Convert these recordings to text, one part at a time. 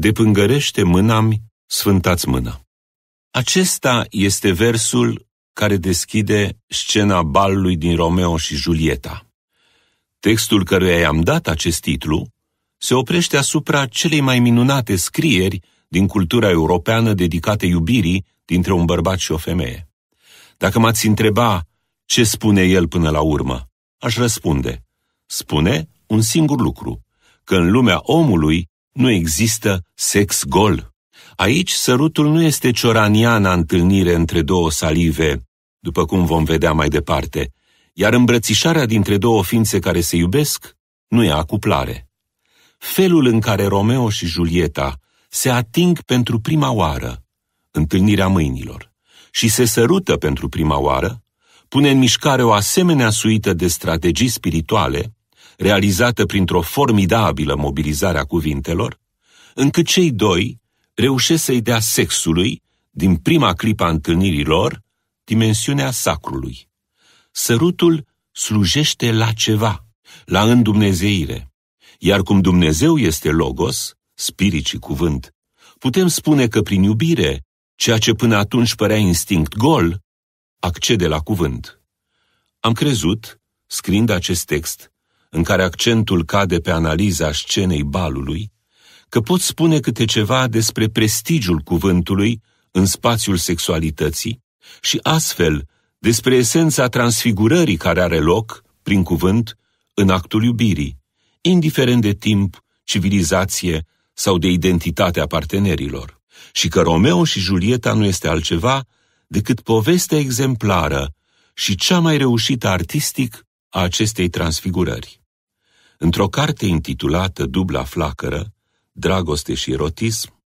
depângărește mâna-mi, sfântați mâna. Acesta este versul care deschide scena balului din Romeo și Julieta. Textul căruia i-am dat acest titlu se oprește asupra celei mai minunate scrieri din cultura europeană dedicate iubirii dintre un bărbat și o femeie. Dacă m-ați întreba ce spune el până la urmă, aș răspunde, spune un singur lucru, că în lumea omului nu există sex gol. Aici sărutul nu este cioraniana întâlnire între două salive, după cum vom vedea mai departe, iar îmbrățișarea dintre două ființe care se iubesc nu e acuplare. Felul în care Romeo și Julieta se ating pentru prima oară, întâlnirea mâinilor, și se sărută pentru prima oară, pune în mișcare o asemenea suită de strategii spirituale, realizată printr-o formidabilă mobilizare a cuvintelor, încât cei doi reușesc să-i dea sexului, din prima clipă a întâlnirii lor, dimensiunea sacrului. Sărutul slujește la ceva, la îndumnezeire, iar cum Dumnezeu este logos, spirit și cuvânt, putem spune că prin iubire, ceea ce până atunci părea instinct gol, accede la cuvânt. Am crezut, scriind acest text, în care accentul cade pe analiza scenei balului, că pot spune câte ceva despre prestigiul cuvântului în spațiul sexualității și astfel despre esența transfigurării care are loc, prin cuvânt, în actul iubirii, indiferent de timp, civilizație sau de identitatea partenerilor, și că Romeo și Julieta nu este altceva decât povestea exemplară și cea mai reușită artistic a acestei transfigurări. Într-o carte intitulată Dubla flacără, Dragoste și erotism,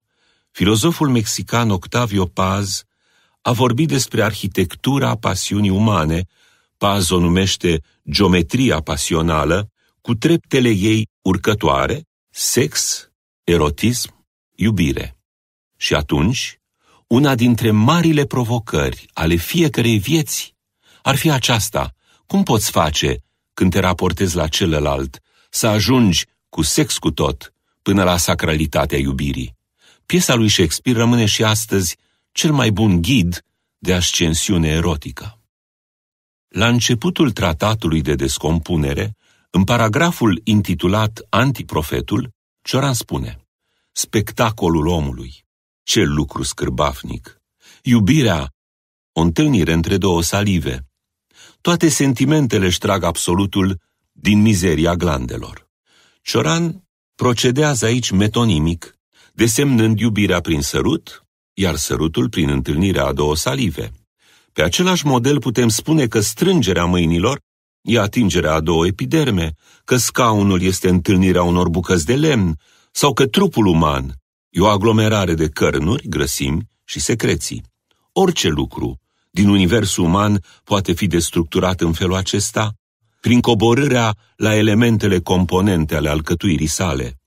filozoful mexican Octavio Paz a vorbit despre arhitectura pasiunii umane, Paz o numește geometria pasională, cu treptele ei urcătoare, sex, erotism, iubire. Și atunci, una dintre marile provocări ale fiecărei vieți ar fi aceasta. Cum poți face când te raportezi la celălalt să ajungi cu sex cu tot până la sacralitatea iubirii. Piesa lui Shakespeare rămâne și astăzi cel mai bun ghid de ascensiune erotică. La începutul tratatului de descompunere, în paragraful intitulat Antiprofetul, Cioran spune Spectacolul omului, ce lucru scârbafnic! Iubirea, o întâlnire între două salive. Toate sentimentele își trag absolutul din mizeria glandelor. Cioran procedează aici metonimic, desemnând iubirea prin sărut, iar sărutul prin întâlnirea a două salive. Pe același model putem spune că strângerea mâinilor e atingerea a două epiderme, că scaunul este întâlnirea unor bucăți de lemn sau că trupul uman e o aglomerare de cărnuri, grăsimi și secreții. Orice lucru din universul uman poate fi destructurat în felul acesta, prin coborârea la elementele componente ale alcătuirii sale.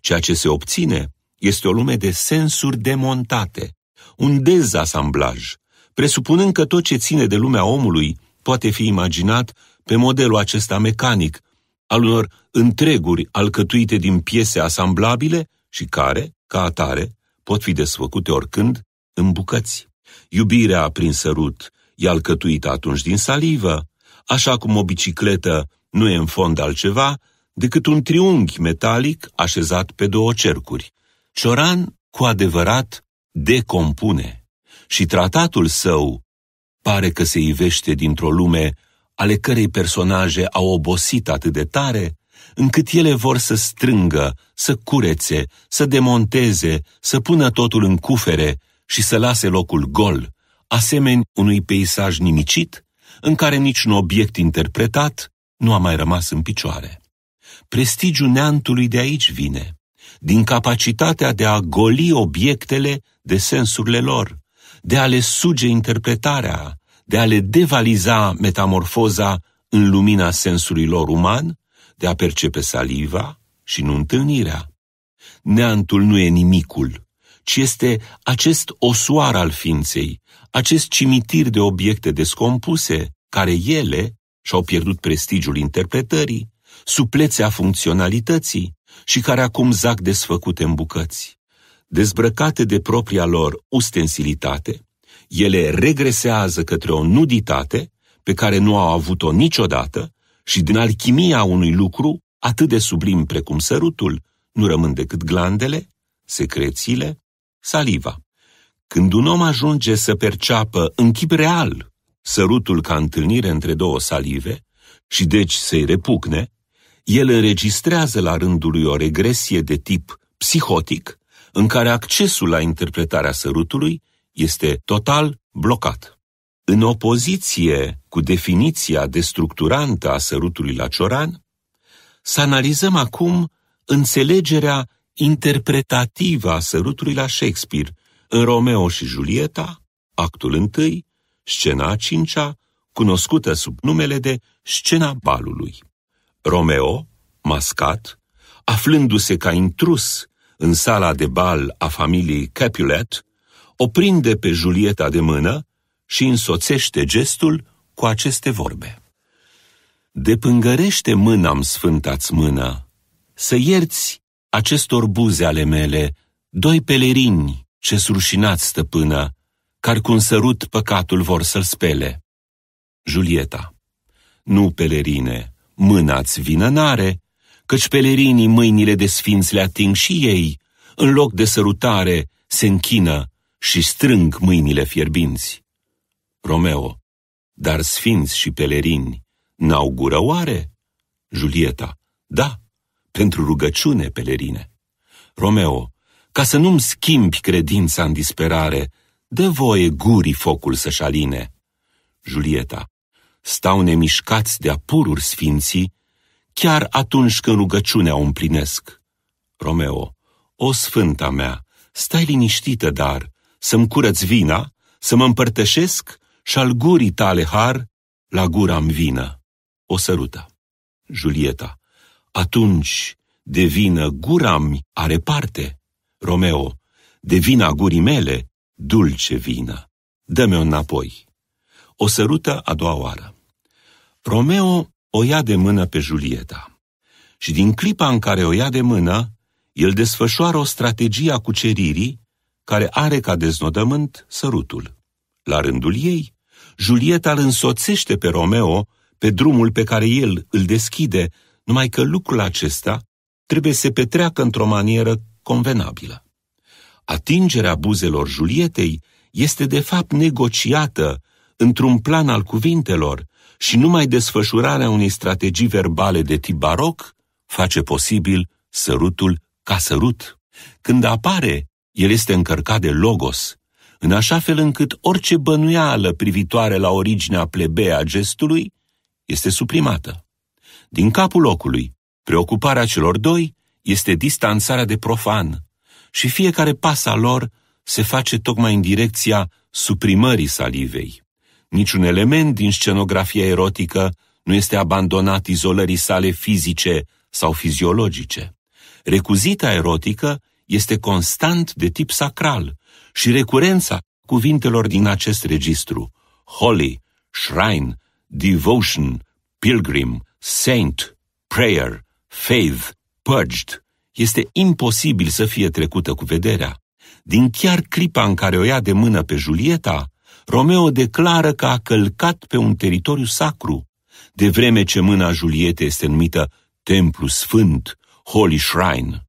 Ceea ce se obține este o lume de sensuri demontate, un dezasamblaj, presupunând că tot ce ține de lumea omului poate fi imaginat pe modelul acesta mecanic, al unor întreguri alcătuite din piese asamblabile și care, ca atare, pot fi desfăcute oricând în bucăți. Iubirea prin sărut e alcătuită atunci din salivă, așa cum o bicicletă nu e în fond altceva decât un triunghi metalic așezat pe două cercuri. Cioran, cu adevărat, decompune și tratatul său pare că se ivește dintr-o lume ale cărei personaje au obosit atât de tare, încât ele vor să strângă, să curețe, să demonteze, să pună totul în cufere și să lase locul gol, asemeni unui peisaj nimicit, în care niciun obiect interpretat nu a mai rămas în picioare. Prestigiul neantului de aici vine, din capacitatea de a goli obiectele de sensurile lor, de a le suge interpretarea, de a le devaliza metamorfoza în lumina sensului lor uman, de a percepe saliva și nu întâlnirea. Neantul nu e nimicul, ci este acest osoar al ființei, acest cimitir de obiecte descompuse, care ele și-au pierdut prestigiul interpretării, suplețea funcționalității și care acum zac desfăcute în bucăți. Dezbrăcate de propria lor ustensilitate, ele regresează către o nuditate pe care nu au avut-o niciodată și din alchimia unui lucru atât de sublim precum sărutul, nu rămân decât glandele, secrețiile, saliva. Când un om ajunge să perceapă în chip real sărutul ca întâlnire între două salive și deci să-i repugne, el înregistrează la rândul lui o regresie de tip psihotic, în care accesul la interpretarea sărutului este total blocat. În opoziție cu definiția destructurantă a sărutului la cioran, să analizăm acum înțelegerea interpretativă a sărutului la Shakespeare, în Romeo și Julieta, actul întâi, scena a cincea, cunoscută sub numele de scena balului. Romeo, mascat, aflându-se ca intrus în sala de bal a familiei Capulet, o prinde pe Julieta de mână și însoțește gestul cu aceste vorbe. Depângărește mâna-mi sfântați mână, să ierți acestor buze ale mele, doi pelerini, ce surșinat stăpână, care cu un sărut păcatul vor să-l spele. Julieta. Nu, pelerine, mânați vină nare, căci pelerinii mâinile de sfinți le ating și ei, în loc de sărutare, se închină și strâng mâinile fierbinți. Romeo. Dar sfinți și pelerini n-au gură oare? Julieta. Da, pentru rugăciune, pelerine. Romeo. Ca să nu-mi schimbi credința în disperare, dă voie gurii focul să-și aline. Julieta, stau nemișcați de apururi sfinții, chiar atunci când rugăciunea o împlinesc. Romeo, o sfânta mea, stai liniștită, dar, să-mi curăț vina, să mă împărtășesc și al gurii tale har, la gura am vină. O sărută. Julieta, atunci, de vină gura mi are parte. Romeo, de vina gurii mele, dulce vină, dă-mi-o înapoi. O sărută a doua oară. Romeo o ia de mână pe Julieta și din clipa în care o ia de mână, el desfășoară o strategie a cuceririi care are ca deznodământ sărutul. La rândul ei, Julieta îl însoțește pe Romeo pe drumul pe care el îl deschide, numai că lucrul acesta trebuie să petreacă într-o manieră convenabilă. Atingerea buzelor Julietei este de fapt negociată într-un plan al cuvintelor și numai desfășurarea unei strategii verbale de tip baroc face posibil sărutul ca sărut. Când apare, el este încărcat de logos, în așa fel încât orice bănuială privitoare la originea plebea gestului este suprimată. Din capul locului, preocuparea celor doi este distanțarea de profan și fiecare pas al lor se face tocmai în direcția suprimării salivei. Niciun element din scenografia erotică nu este abandonat izolării sale fizice sau fiziologice. Recuzita erotică este constant de tip sacral și recurența cuvintelor din acest registru, holy, shrine, devotion, pilgrim, saint, prayer, faith, purged, este imposibil să fie trecută cu vederea. Din chiar clipa în care o ia de mână pe Julieta, Romeo declară că a călcat pe un teritoriu sacru, de vreme ce mâna Julietei este numită Templu Sfânt, Holy Shrine.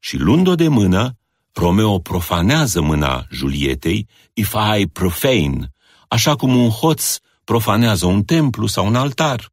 Și luând-o de mână, Romeo profanează mâna Julietei, if I profane, așa cum un hoț profanează un templu sau un altar.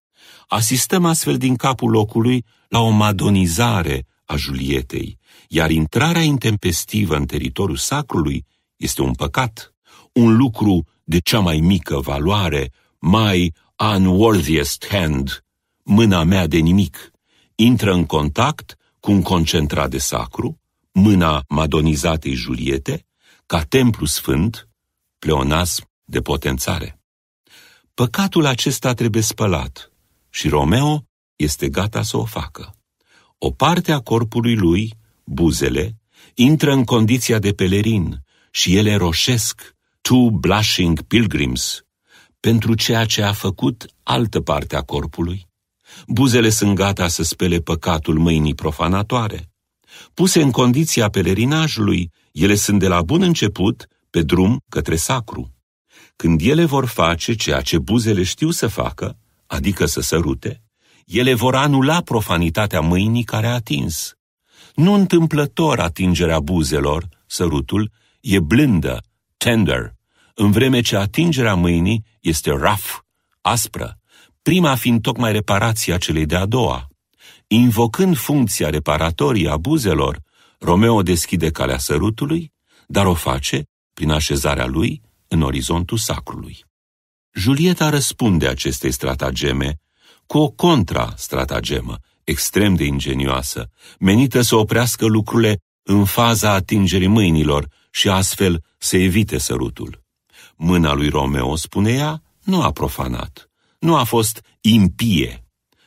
Asistăm astfel din capul locului la o madonizare a Julietei, iar intrarea intempestivă în teritoriul sacrului este un păcat, un lucru de cea mai mică valoare, mai unworthiest hand, mâna mea de nimic, intră în contact cu un concentrat de sacru, mâna madonizatei Juliete, ca templu sfânt, pleonasm de potențare. Păcatul acesta trebuie spălat și Romeo este gata să o facă. O parte a corpului lui, buzele, intră în condiția de pelerin și ele roșesc, two blushing pilgrims, pentru ceea ce a făcut altă parte a corpului. Buzele sunt gata să spele păcatul mâinii profanatoare. Puse în condiția pelerinajului, ele sunt de la bun început pe drum către sacru. Când ele vor face ceea ce buzele știu să facă, adică să sărute, ele vor anula profanitatea mâinii care a atins. Nu întâmplător atingerea buzelor, sărutul, e blândă, tender, în vreme ce atingerea mâinii este rough, aspră, prima fiind tocmai reparația celei de-a doua. Invocând funcția reparatorii a buzelor, Romeo deschide calea sărutului, dar o face prin așezarea lui în orizontul sacrului. Julieta răspunde acestei stratageme cu o contra-stratagemă extrem de ingenioasă, menită să oprească lucrurile în faza atingerii mâinilor și astfel să evite sărutul. Mâna lui Romeo, spune ea, nu a profanat, nu a fost impie.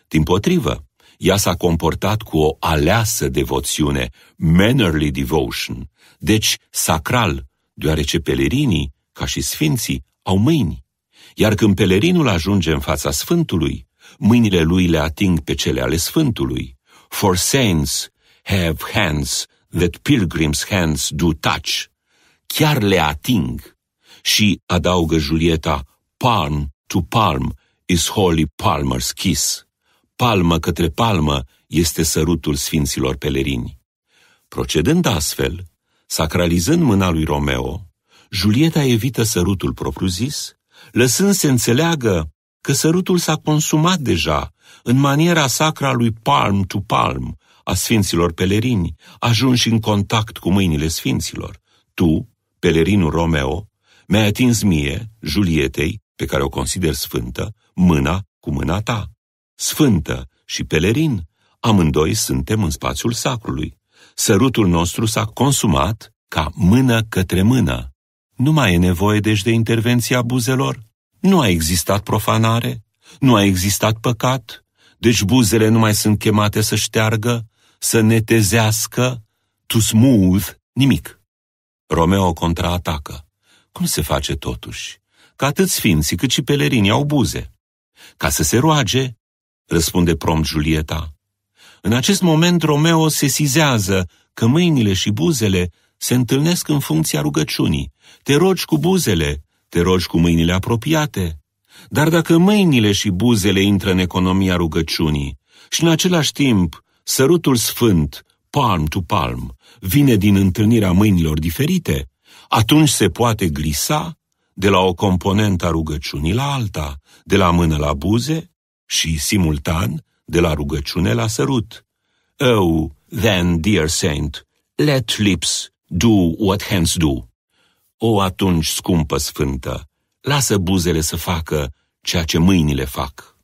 Din potrivă, ea s-a comportat cu o aleasă devoțiune, mannerly devotion, deci sacral, deoarece pelerinii, ca și sfinții, au mâini. Iar când pelerinul ajunge în fața sfântului, mâinile lui le ating pe cele ale Sfântului. For saints have hands that pilgrims' hands do touch. Chiar le ating. Și, adaugă Julieta, palm to palm is holy palmer's kiss. Palmă către palmă este sărutul sfinților pelerini. Procedând astfel, sacralizând mâna lui Romeo, Julieta evită sărutul propriu-zis, lăsând se înțeleagă că sărutul s-a consumat deja în maniera sacra lui palm to palm a sfinților pelerini, ajunși în contact cu mâinile sfinților. Tu, pelerinul Romeo, mi-ai atins mie, Julietei, pe care o consider sfântă, mâna cu mâna ta. Sfântă și pelerin, amândoi suntem în spațiul sacrului. Sărutul nostru s-a consumat ca mână către mână. Nu mai e nevoie deci de intervenția buzelor? Nu a existat profanare, nu a existat păcat, deci buzele nu mai sunt chemate să șteargă, să netezească, to smooth, nimic. Romeo contraatacă. Cum se face totuși? Că atât sfinții cât și pelerinii au buze. Ca să se roage, răspunde prompt Julieta. În acest moment Romeo se sizează că mâinile și buzele se întâlnesc în funcția rugăciunii. Te rogi cu buzele, te rogi cu mâinile apropiate. Dar dacă mâinile și buzele intră în economia rugăciunii și în același timp sărutul sfânt, palm to palm, vine din întâlnirea mâinilor diferite, atunci se poate glisa de la o componentă a rugăciunii la alta, de la mână la buze și, simultan, de la rugăciune la sărut. Oh, then, dear saint, let lips do what hands do. O, atunci, scumpă sfântă, lasă buzele să facă ceea ce mâinile fac.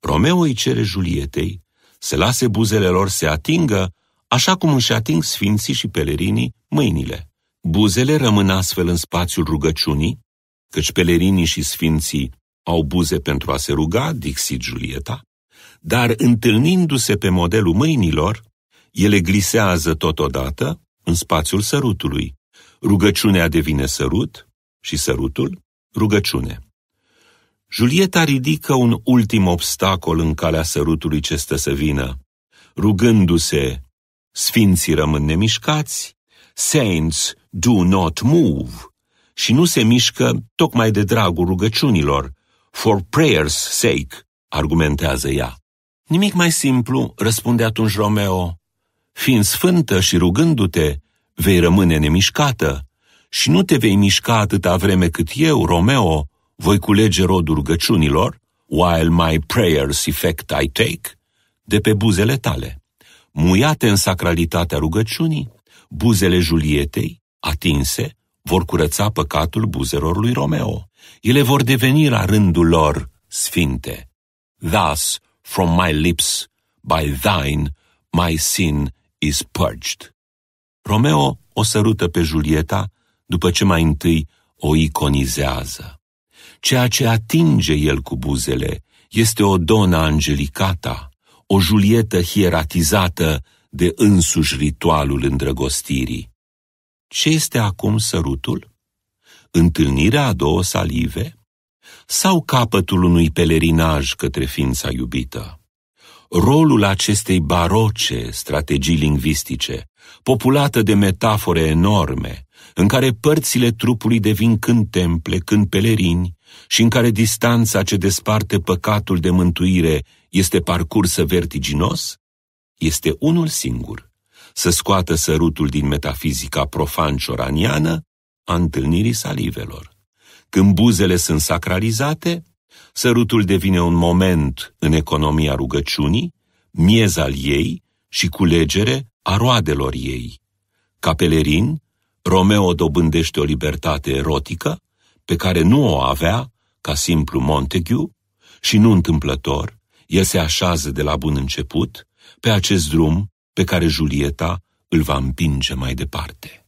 Romeo îi cere Julietei să lase buzele lor să atingă, așa cum își ating sfinții și pelerinii mâinile. Buzele rămân astfel în spațiul rugăciunii, căci pelerinii și sfinții au buze pentru a se ruga, dixit Julieta, dar întâlnindu-se pe modelul mâinilor, ele glisează totodată în spațiul sărutului, Rugăciunea devine sărut și sărutul rugăciune. Julieta ridică un ultim obstacol în calea sărutului ce stă să vină, rugându-se, Sfinții rămân nemișcați, Saints do not move, și nu se mișcă tocmai de dragul rugăciunilor, for prayer's sake, argumentează ea. Nimic mai simplu, răspunde atunci Romeo, fiind sfântă și rugându-te, vei rămâne nemișcată și nu te vei mișca atâta vreme cât eu, Romeo, voi culege rodul rugăciunilor, while my prayers effect I take, de pe buzele tale, muiate în sacralitatea rugăciunii, buzele Julietei, atinse, vor curăța păcatul buzelor lui Romeo. Ele vor deveni la rândul lor sfinte. Thus, from my lips, by thine, my sin is purged. Romeo o sărută pe Julieta după ce mai întâi o iconizează. Ceea ce atinge el cu buzele este o dona angelicata, o Julietă hieratizată de însuși ritualul îndrăgostirii. Ce este acum sărutul? Întâlnirea a două salive? Sau capătul unui pelerinaj către ființa iubită? Rolul acestei baroce strategii lingvistice populată de metafore enorme, în care părțile trupului devin când temple, când pelerini, și în care distanța ce desparte păcatul de mântuire este parcursă vertiginos, este unul singur, să scoată sărutul din metafizica profan-cioraniană a întâlnirii salivelor. Când buzele sunt sacralizate, sărutul devine un moment în economia rugăciunii, miez al ei și culegere a roadelor ei. Ca pelerin, Romeo dobândește o libertate erotică pe care nu o avea ca simplu Montague și nu întâmplător, el se așează de la bun început pe acest drum pe care Julieta îl va împinge mai departe.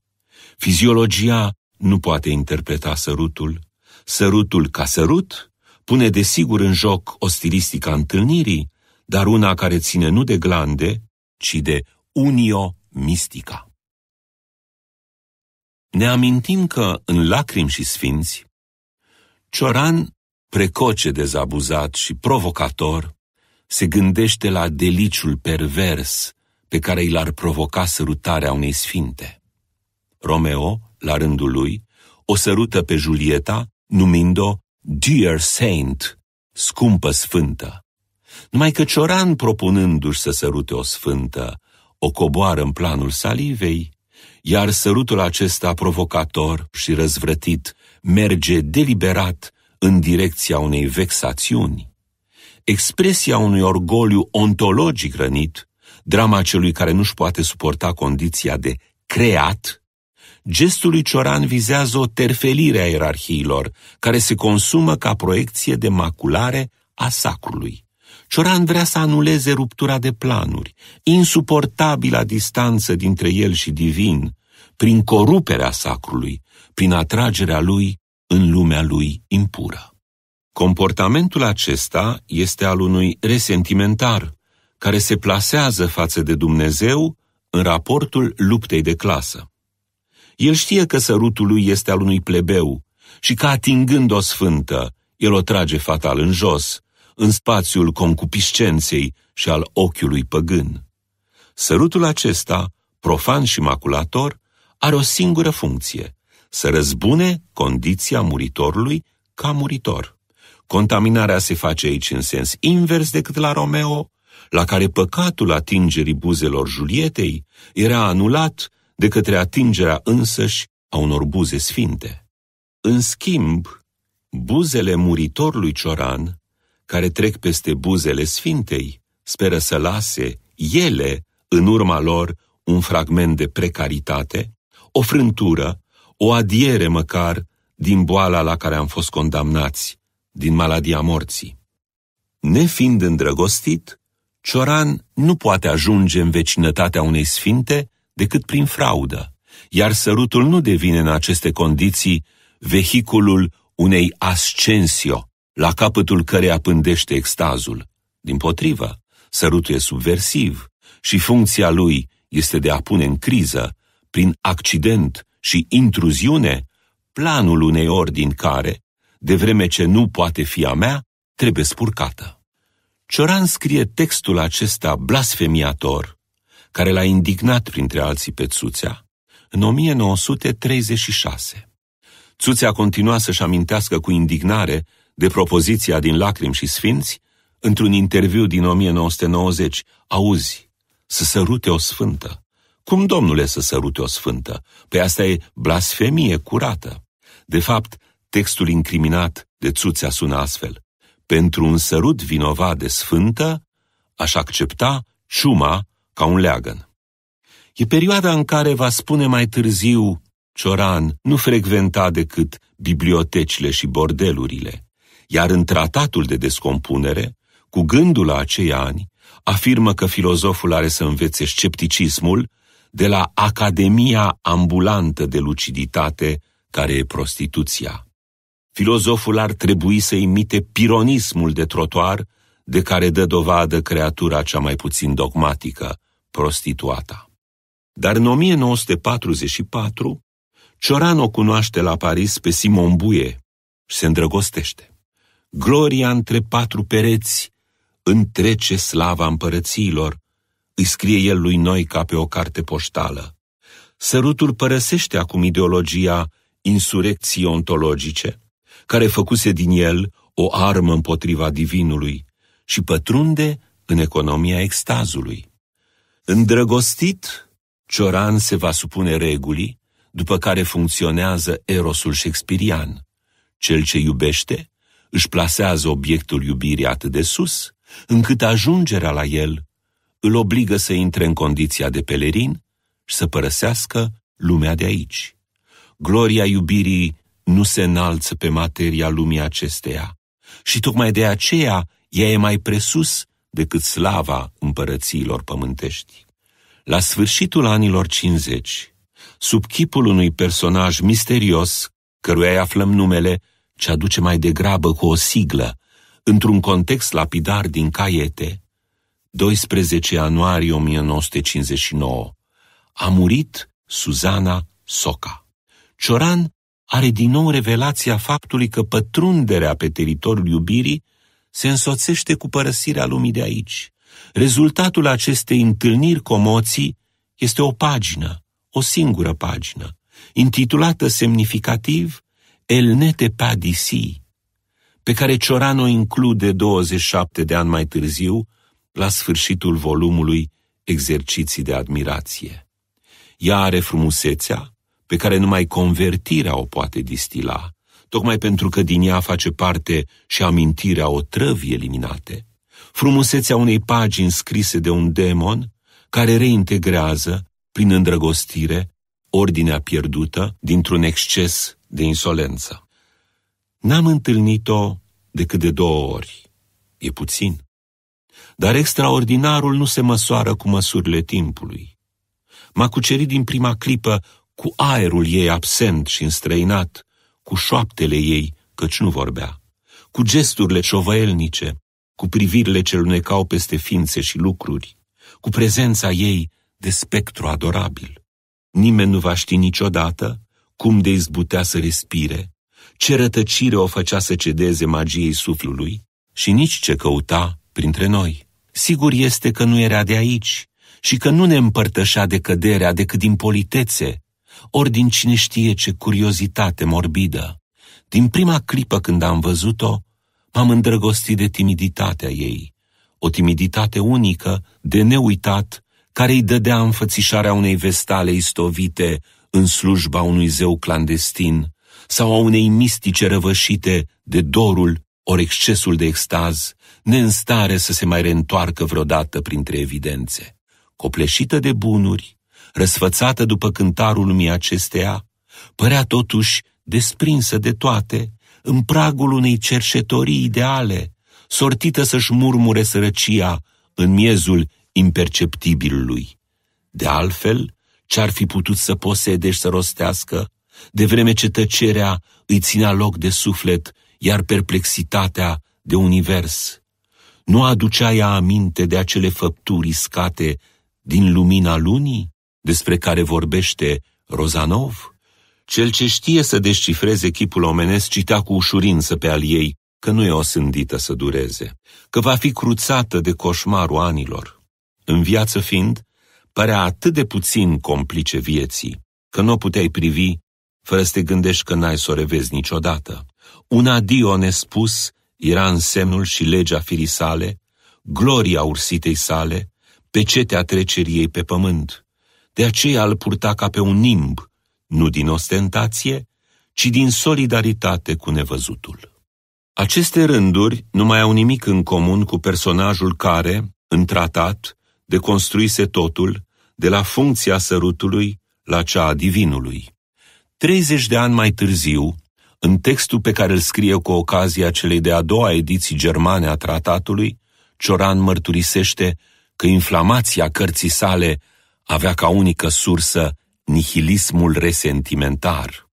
Fiziologia nu poate interpreta sărutul, sărutul ca sărut pune desigur în joc o stilistică a întâlnirii, dar una care ține nu de glande, ci de Unio Mistica. Ne amintim că, în Lacrimi și Sfinți, Cioran, precoce dezabuzat și provocator, se gândește la deliciul pervers pe care i l-ar provoca sărutarea unei sfinte. Romeo, la rândul lui, o sărută pe Julieta, numind-o Dear Saint, scumpă sfântă. Numai că Cioran, propunându-și să sărute o sfântă, o coboară în planul salivei, iar sărutul acesta provocator și răzvrătit merge deliberat în direcția unei vexațiuni. Expresia unui orgoliu ontologic rănit, drama celui care nu-și poate suporta condiția de creat, gestul lui Cioran vizează o terfelire a ierarhiilor, care se consumă ca proiecție de maculare a sacrului. Cioran vrea să anuleze ruptura de planuri, insuportabila distanță dintre el și divin, prin coruperea sacrului, prin atragerea lui în lumea lui impură. Comportamentul acesta este al unui resentimentar, care se plasează față de Dumnezeu în raportul luptei de clasă. El știe că sărutul lui este al unui plebeu și că atingând o sfântă, el o trage fatal în jos, în spațiul concupiscenței și al ochiului păgân. Sărutul acesta, profan și maculator, are o singură funcție, să răzbune condiția muritorului ca muritor. Contaminarea se face aici în sens invers decât la Romeo, la care păcatul atingerii buzelor Julietei era anulat de către atingerea însăși a unor buze sfinte. În schimb, buzele muritorului Cioran care trec peste buzele Sfintei, speră să lase, ele, în urma lor, un fragment de precaritate, o frântură, o adiere măcar din boala la care am fost condamnați, din maladia morții. Nefiind îndrăgostit, Cioran nu poate ajunge în vecinătatea unei sfinte decât prin fraudă, iar sărutul nu devine în aceste condiții vehiculul unei ascensio, la capătul căreia pândește extazul. Din potrivă, sărutul e subversiv și funcția lui este de a pune în criză, prin accident și intruziune, planul unei ordini care, de vreme ce nu poate fi a mea, trebuie spurcată. Cioran scrie textul acesta blasfemiator, care l-a indignat printre alții pe Țuțea, în 1936. Țuțea continua să-și amintească cu indignare de propoziția din Lacrimi și Sfinți, într-un interviu din 1990, auzi, să sărute o sfântă. Cum, domnule, să sărute o sfântă? Păi asta e blasfemie curată. De fapt, textul incriminat de Țuțea sună astfel. Pentru un sărut vinovat de sfântă, aș accepta ciuma ca un leagăn. E perioada în care va spune mai târziu Cioran nu frecventa decât bibliotecile și bordelurile iar în tratatul de descompunere, cu gândul la acei ani, afirmă că filozoful are să învețe scepticismul de la Academia Ambulantă de Luciditate, care e prostituția. Filozoful ar trebui să imite pironismul de trotuar, de care dă dovadă creatura cea mai puțin dogmatică, prostituata. Dar în 1944, Cioran o cunoaște la Paris pe Simon Buie și se îndrăgostește gloria între patru pereți, întrece slava împărăților, îi scrie el lui noi ca pe o carte poștală. Sărutul părăsește acum ideologia insurecții ontologice, care făcuse din el o armă împotriva divinului și pătrunde în economia extazului. Îndrăgostit, Cioran se va supune regulii, după care funcționează erosul shakespearian. Cel ce iubește își plasează obiectul iubirii atât de sus, încât ajungerea la el îl obligă să intre în condiția de pelerin și să părăsească lumea de aici. Gloria iubirii nu se înalță pe materia lumii acesteia și tocmai de aceea ea e mai presus decât slava împărățiilor pământești. La sfârșitul anilor 50, sub chipul unui personaj misterios, căruia îi aflăm numele ce aduce mai degrabă cu o siglă, într-un context lapidar din caiete, 12 ianuarie 1959, a murit Suzana Soca. Cioran are din nou revelația faptului că pătrunderea pe teritoriul iubirii se însoțește cu părăsirea lumii de aici. Rezultatul acestei întâlniri comoții este o pagină, o singură pagină, intitulată semnificativ el Nete Padisi, pe care Cioran o include 27 de ani mai târziu, la sfârșitul volumului Exerciții de admirație. Ea are frumusețea pe care numai convertirea o poate distila, tocmai pentru că din ea face parte și amintirea otrăvii eliminate, frumusețea unei pagini scrise de un demon care reintegrează, prin îndrăgostire, ordinea pierdută dintr-un exces de insolență. N-am întâlnit-o decât de două ori. E puțin. Dar extraordinarul nu se măsoară cu măsurile timpului. M-a cucerit din prima clipă cu aerul ei absent și înstrăinat, cu șoaptele ei, căci nu vorbea, cu gesturile ciovăelnice, cu privirile ce lunecau peste ființe și lucruri, cu prezența ei de spectru adorabil. Nimeni nu va ști niciodată cum de izbutea să respire, ce rătăcire o făcea să cedeze magiei suflului și nici ce căuta printre noi. Sigur este că nu era de aici și că nu ne împărtășea de căderea decât din politețe, ori din cine știe ce curiozitate morbidă. Din prima clipă când am văzut-o, m-am îndrăgostit de timiditatea ei, o timiditate unică, de neuitat, care îi dădea înfățișarea unei vestale istovite, în slujba unui zeu clandestin sau a unei mistice răvășite de dorul ori excesul de extaz, neînstare să se mai reîntoarcă vreodată printre evidențe. Copleșită de bunuri, răsfățată după cântarul lumii acesteia, părea totuși desprinsă de toate, în pragul unei cerșetorii ideale, sortită să-și murmure sărăcia în miezul imperceptibilului. De altfel, ce-ar fi putut să posede și să rostească, de vreme ce tăcerea îi ținea loc de suflet, iar perplexitatea de univers. Nu aducea ea aminte de acele făpturi iscate din lumina lunii, despre care vorbește Rozanov? Cel ce știe să descifreze chipul omenesc cita cu ușurință pe al ei că nu e o sândită să dureze, că va fi cruțată de coșmarul anilor. În viață fiind, părea atât de puțin complice vieții, că nu o puteai privi fără să te gândești că n-ai să o revezi niciodată. Un adio nespus era în semnul și legea firii sale, gloria ursitei sale, pecetea trecerii ei pe pământ. De aceea îl purta ca pe un nimb, nu din ostentație, ci din solidaritate cu nevăzutul. Aceste rânduri nu mai au nimic în comun cu personajul care, în tratat, deconstruise totul, de la funcția sărutului la cea a divinului. 30 de ani mai târziu, în textul pe care îl scrie cu ocazia celei de a doua ediții germane a tratatului, Cioran mărturisește că inflamația cărții sale avea ca unică sursă nihilismul resentimentar.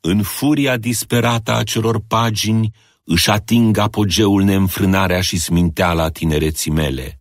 În furia disperată a celor pagini își ating apogeul neînfrânarea și sminteala tinereții mele.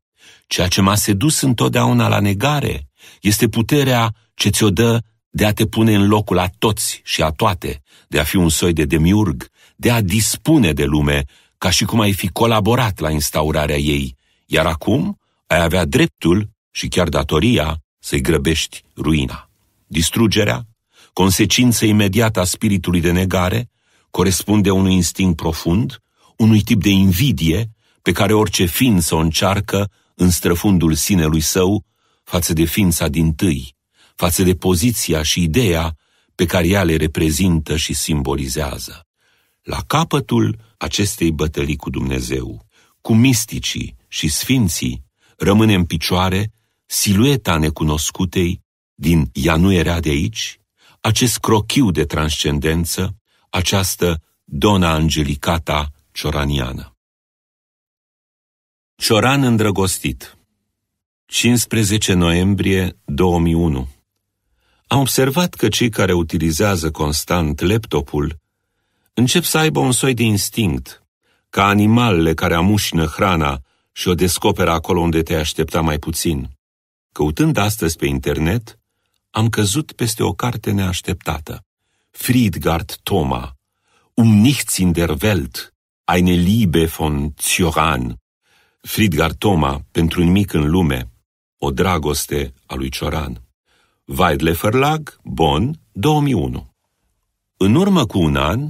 Ceea ce m-a sedus întotdeauna la negare este puterea ce ți-o dă de a te pune în locul a toți și a toate, de a fi un soi de demiurg, de a dispune de lume, ca și cum ai fi colaborat la instaurarea ei, iar acum ai avea dreptul și chiar datoria să-i grăbești ruina. Distrugerea, consecință imediată a spiritului de negare, corespunde unui instinct profund, unui tip de invidie pe care orice ființă o încearcă în străfundul sinelui său față de ființa din tâi, față de poziția și ideea pe care ea le reprezintă și simbolizează. La capătul acestei bătălii cu Dumnezeu, cu misticii și sfinții, rămâne în picioare silueta necunoscutei din ea nu era de aici, acest crochiu de transcendență, această dona angelicata cioraniană. Cioran îndrăgostit 15 noiembrie 2001 Am observat că cei care utilizează constant laptopul încep să aibă un soi de instinct, ca animalele care amușină hrana și o descoperă acolo unde te aștepta mai puțin. Căutând astăzi pe internet, am căzut peste o carte neașteptată. Friedgard Thoma, Um nichts in der Welt, eine Liebe von Cioran, Fridgar Toma, pentru un mic în lume, o dragoste a lui Cioran. Weidle Verlag, Bonn, 2001. În urmă cu un an,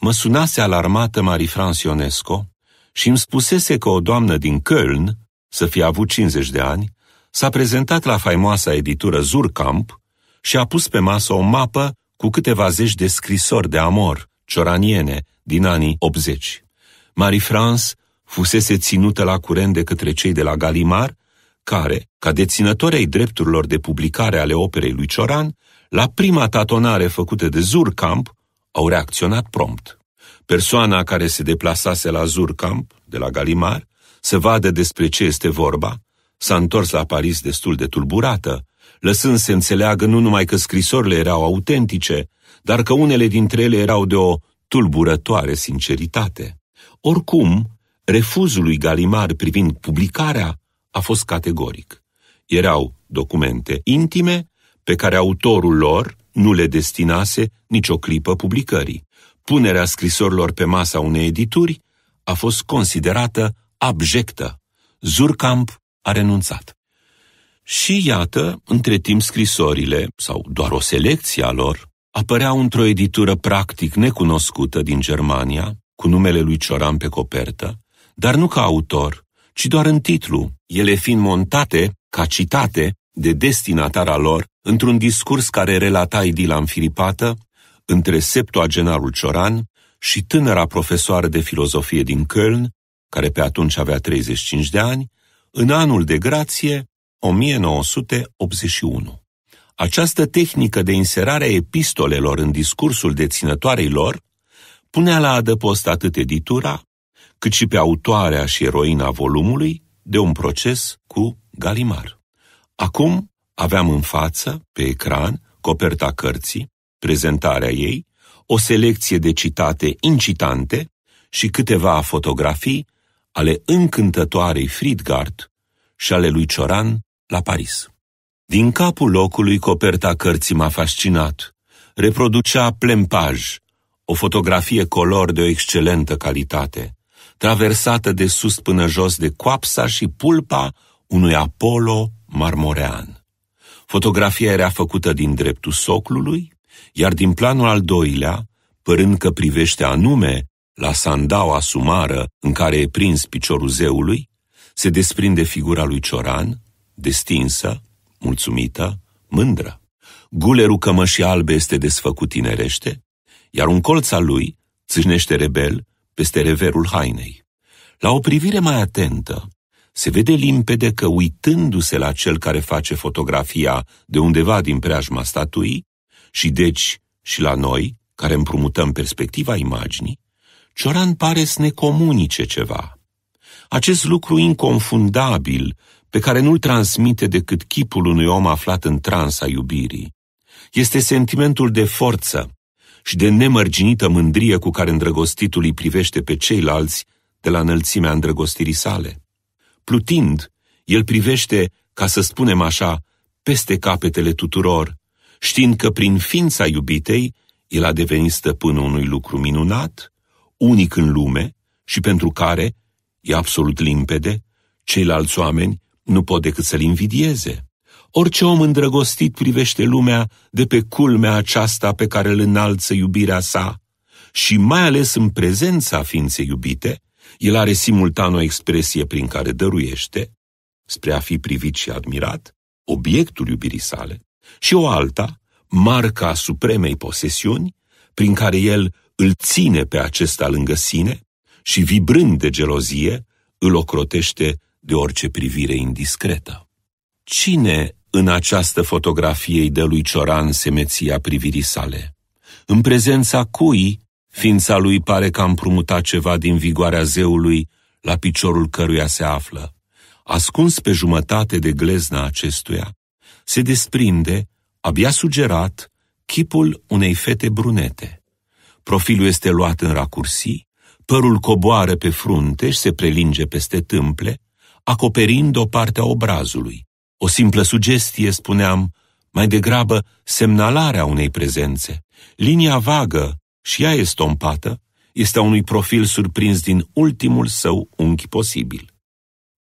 mă sunase alarmată Marie-France Ionesco și îmi spusese că o doamnă din Köln, să fie avut 50 de ani, s-a prezentat la faimoasa editură Zurkamp și a pus pe masă o mapă cu câteva zeci de scrisori de amor cioraniene din anii 80. Marie-France fusese ținută la curent de către cei de la Galimar, care, ca deținători ai drepturilor de publicare ale operei lui Cioran, la prima tatonare făcută de Zurcamp, au reacționat prompt. Persoana care se deplasase la Zurcamp, de la Galimar, să vadă despre ce este vorba, s-a întors la Paris destul de tulburată, lăsând să înțeleagă nu numai că scrisorile erau autentice, dar că unele dintre ele erau de o tulburătoare sinceritate. Oricum, Refuzul lui Galimar privind publicarea a fost categoric. Erau documente intime pe care autorul lor nu le destinase nicio clipă publicării. Punerea scrisorilor pe masa unei edituri a fost considerată abjectă. Zurcamp a renunțat. Și iată, între timp scrisorile, sau doar o selecție a lor, apăreau într-o editură practic necunoscută din Germania, cu numele lui Cioran pe copertă, dar nu ca autor, ci doar în titlu, ele fiind montate, ca citate, de destinatara lor, într-un discurs care relata idila înfilipată între septuagenarul Cioran și tânăra profesoară de filozofie din Köln, care pe atunci avea 35 de ani, în anul de grație 1981. Această tehnică de inserare a epistolelor în discursul deținătoarei lor punea la adăpost atât editura, cât și pe autoarea și eroina volumului de un proces cu Galimar. Acum aveam în față, pe ecran, coperta cărții, prezentarea ei, o selecție de citate incitante și câteva fotografii ale încântătoarei Fridgard și ale lui Cioran la Paris. Din capul locului, coperta cărții m-a fascinat. Reproducea Plempaj, o fotografie color de o excelentă calitate, traversată de sus până jos de coapsa și pulpa unui Apollo marmorean. Fotografia era făcută din dreptul soclului, iar din planul al doilea, părând că privește anume la sandaua sumară în care e prins piciorul zeului, se desprinde figura lui Cioran, destinsă, mulțumită, mândră. Gulerul cămășii albe este desfăcut tinerește, iar un colț al lui țâșnește rebel peste reverul hainei. La o privire mai atentă, se vede limpede că, uitându-se la cel care face fotografia de undeva din preajma statuii, și deci și la noi, care împrumutăm perspectiva imaginii, Cioran pare să ne comunice ceva. Acest lucru inconfundabil, pe care nu-l transmite decât chipul unui om aflat în transa iubirii, este sentimentul de forță, și de nemărginită mândrie cu care îndrăgostitul îi privește pe ceilalți de la înălțimea îndrăgostirii sale. Plutind, el privește, ca să spunem așa, peste capetele tuturor, știind că prin ființa iubitei el a devenit stăpânul unui lucru minunat, unic în lume și pentru care, e absolut limpede, ceilalți oameni nu pot decât să-l invidieze. Orice om îndrăgostit privește lumea de pe culmea aceasta pe care îl înalță iubirea sa și mai ales în prezența ființei iubite, el are simultan o expresie prin care dăruiește, spre a fi privit și admirat, obiectul iubirii sale, și o alta, marca supremei posesiuni, prin care el îl ține pe acesta lângă sine și, vibrând de gelozie, îl ocrotește de orice privire indiscretă. Cine în această fotografie de lui Cioran semeția privirii sale. În prezența cui, ființa lui pare că a împrumutat ceva din vigoarea zeului la piciorul căruia se află. Ascuns pe jumătate de glezna acestuia, se desprinde, abia sugerat, chipul unei fete brunete. Profilul este luat în racursii, părul coboară pe frunte și se prelinge peste tâmple, acoperind o parte a obrazului. O simplă sugestie, spuneam, mai degrabă semnalarea unei prezențe. Linia vagă, și ea este stompată, este a unui profil surprins din ultimul său unchi posibil.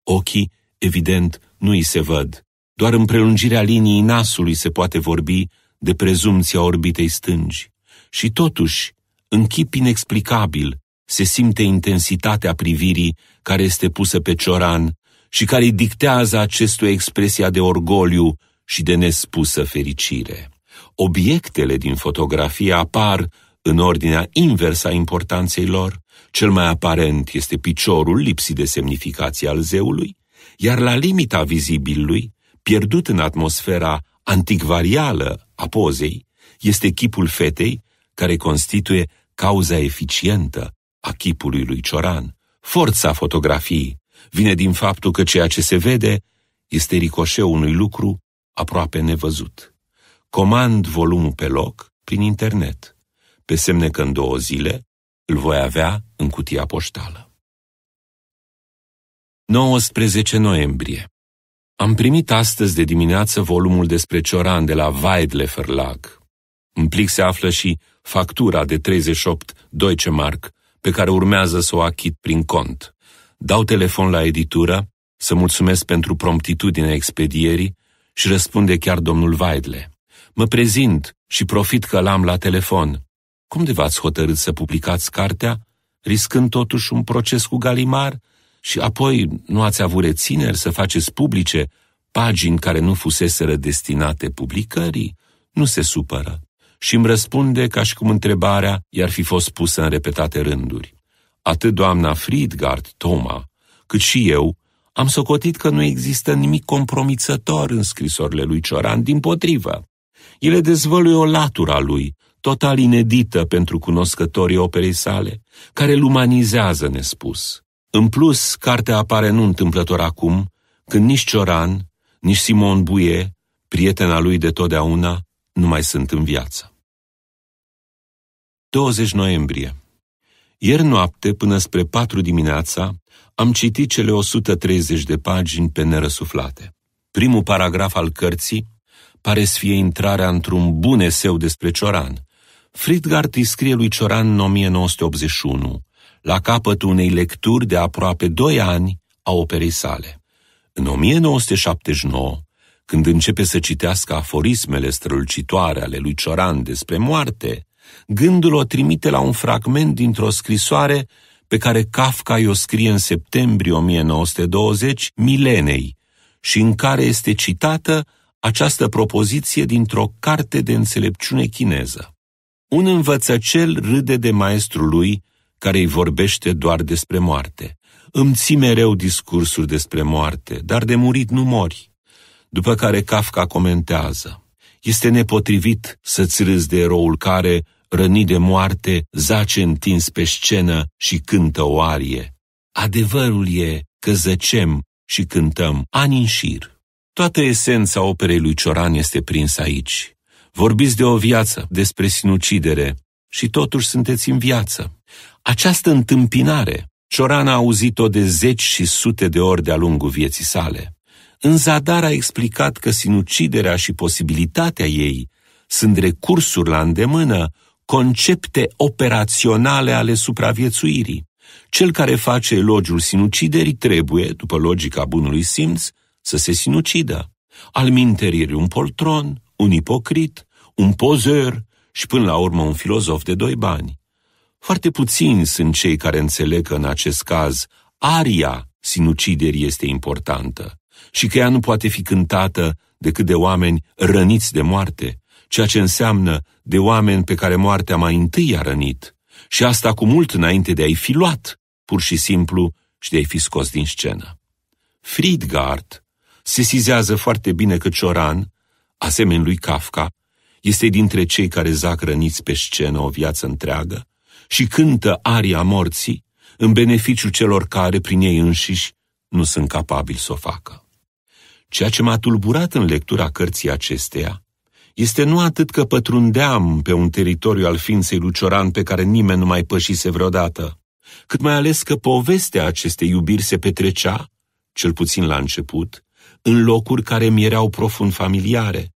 Ochii, evident, nu îi se văd. Doar în prelungirea liniei nasului se poate vorbi de prezumția orbitei stângi. Și totuși, în chip inexplicabil, se simte intensitatea privirii care este pusă pe Cioran și care îi dictează acestui expresia de orgoliu și de nespusă fericire. Obiectele din fotografie apar în ordinea inversă a importanței lor, cel mai aparent este piciorul lipsit de semnificație al zeului, iar la limita vizibilului, pierdut în atmosfera antigvarială a pozei, este chipul fetei care constituie cauza eficientă a chipului lui Cioran. Forța fotografiei vine din faptul că ceea ce se vede este ricoșeul unui lucru aproape nevăzut. Comand volumul pe loc prin internet, pe semne că în două zile îl voi avea în cutia poștală. 19 noiembrie Am primit astăzi de dimineață volumul despre Cioran de la Weidle Verlag. În plic se află și factura de 38 Deutsche Mark, pe care urmează să o achit prin cont. Dau telefon la editură să mulțumesc pentru promptitudinea expedierii și răspunde chiar domnul Weidle. Mă prezint și profit că l-am la telefon. Cum de v-ați hotărât să publicați cartea, riscând totuși un proces cu Galimar și apoi nu ați avut rețineri să faceți publice pagini care nu fuseseră destinate publicării? Nu se supără și îmi răspunde ca și cum întrebarea i-ar fi fost pusă în repetate rânduri. Atât doamna Friedgard Toma, cât și eu, am socotit că nu există nimic compromițător în scrisorile lui Cioran, din potrivă. Ele dezvăluie o latura lui, total inedită pentru cunoscătorii operei sale, care îl umanizează nespus. În plus, cartea apare nu întâmplător acum, când nici Cioran, nici Simon Buie, prietena lui de totdeauna, nu mai sunt în viață. 20 noiembrie ieri noapte, până spre patru dimineața, am citit cele 130 de pagini pe nerăsuflate. Primul paragraf al cărții pare să fie intrarea într-un bun eseu despre Cioran. Fridgard îi scrie lui Cioran în 1981, la capătul unei lecturi de aproape doi ani a operei sale. În 1979, când începe să citească aforismele strălucitoare ale lui Cioran despre moarte, gândul o trimite la un fragment dintr-o scrisoare pe care Kafka i-o scrie în septembrie 1920 Milenei și în care este citată această propoziție dintr-o carte de înțelepciune chineză. Un învățăcel râde de maestrul lui care îi vorbește doar despre moarte. Îmi ții mereu discursuri despre moarte, dar de murit nu mori. După care Kafka comentează. Este nepotrivit să-ți râzi de eroul care, rănit de moarte, zace întins pe scenă și cântă o arie. Adevărul e că zăcem și cântăm ani în șir. Toată esența operei lui Cioran este prinsă aici. Vorbiți de o viață, despre sinucidere și totuși sunteți în viață. Această întâmpinare, Cioran a auzit-o de zeci și sute de ori de-a lungul vieții sale. În zadar a explicat că sinuciderea și posibilitatea ei sunt recursuri la îndemână concepte operaționale ale supraviețuirii. Cel care face elogiul sinuciderii trebuie, după logica bunului simț, să se sinucidă. Al minterii un poltron, un ipocrit, un pozer și până la urmă un filozof de doi bani. Foarte puțini sunt cei care înțeleg că în acest caz aria sinuciderii este importantă și că ea nu poate fi cântată decât de oameni răniți de moarte, ceea ce înseamnă de oameni pe care moartea mai întâi a rănit, și asta cu mult înainte de a-i fi luat, pur și simplu, și de a-i fi scos din scenă. Friedgard sizează foarte bine că Cioran, asemenea lui Kafka, este dintre cei care zac răniți pe scenă o viață întreagă și cântă aria morții în beneficiu celor care, prin ei înșiși, nu sunt capabili să o facă. Ceea ce m-a tulburat în lectura cărții acesteia este nu atât că pătrundeam pe un teritoriu al ființei lui pe care nimeni nu mai pășise vreodată, cât mai ales că povestea acestei iubiri se petrecea, cel puțin la început, în locuri care mi erau profund familiare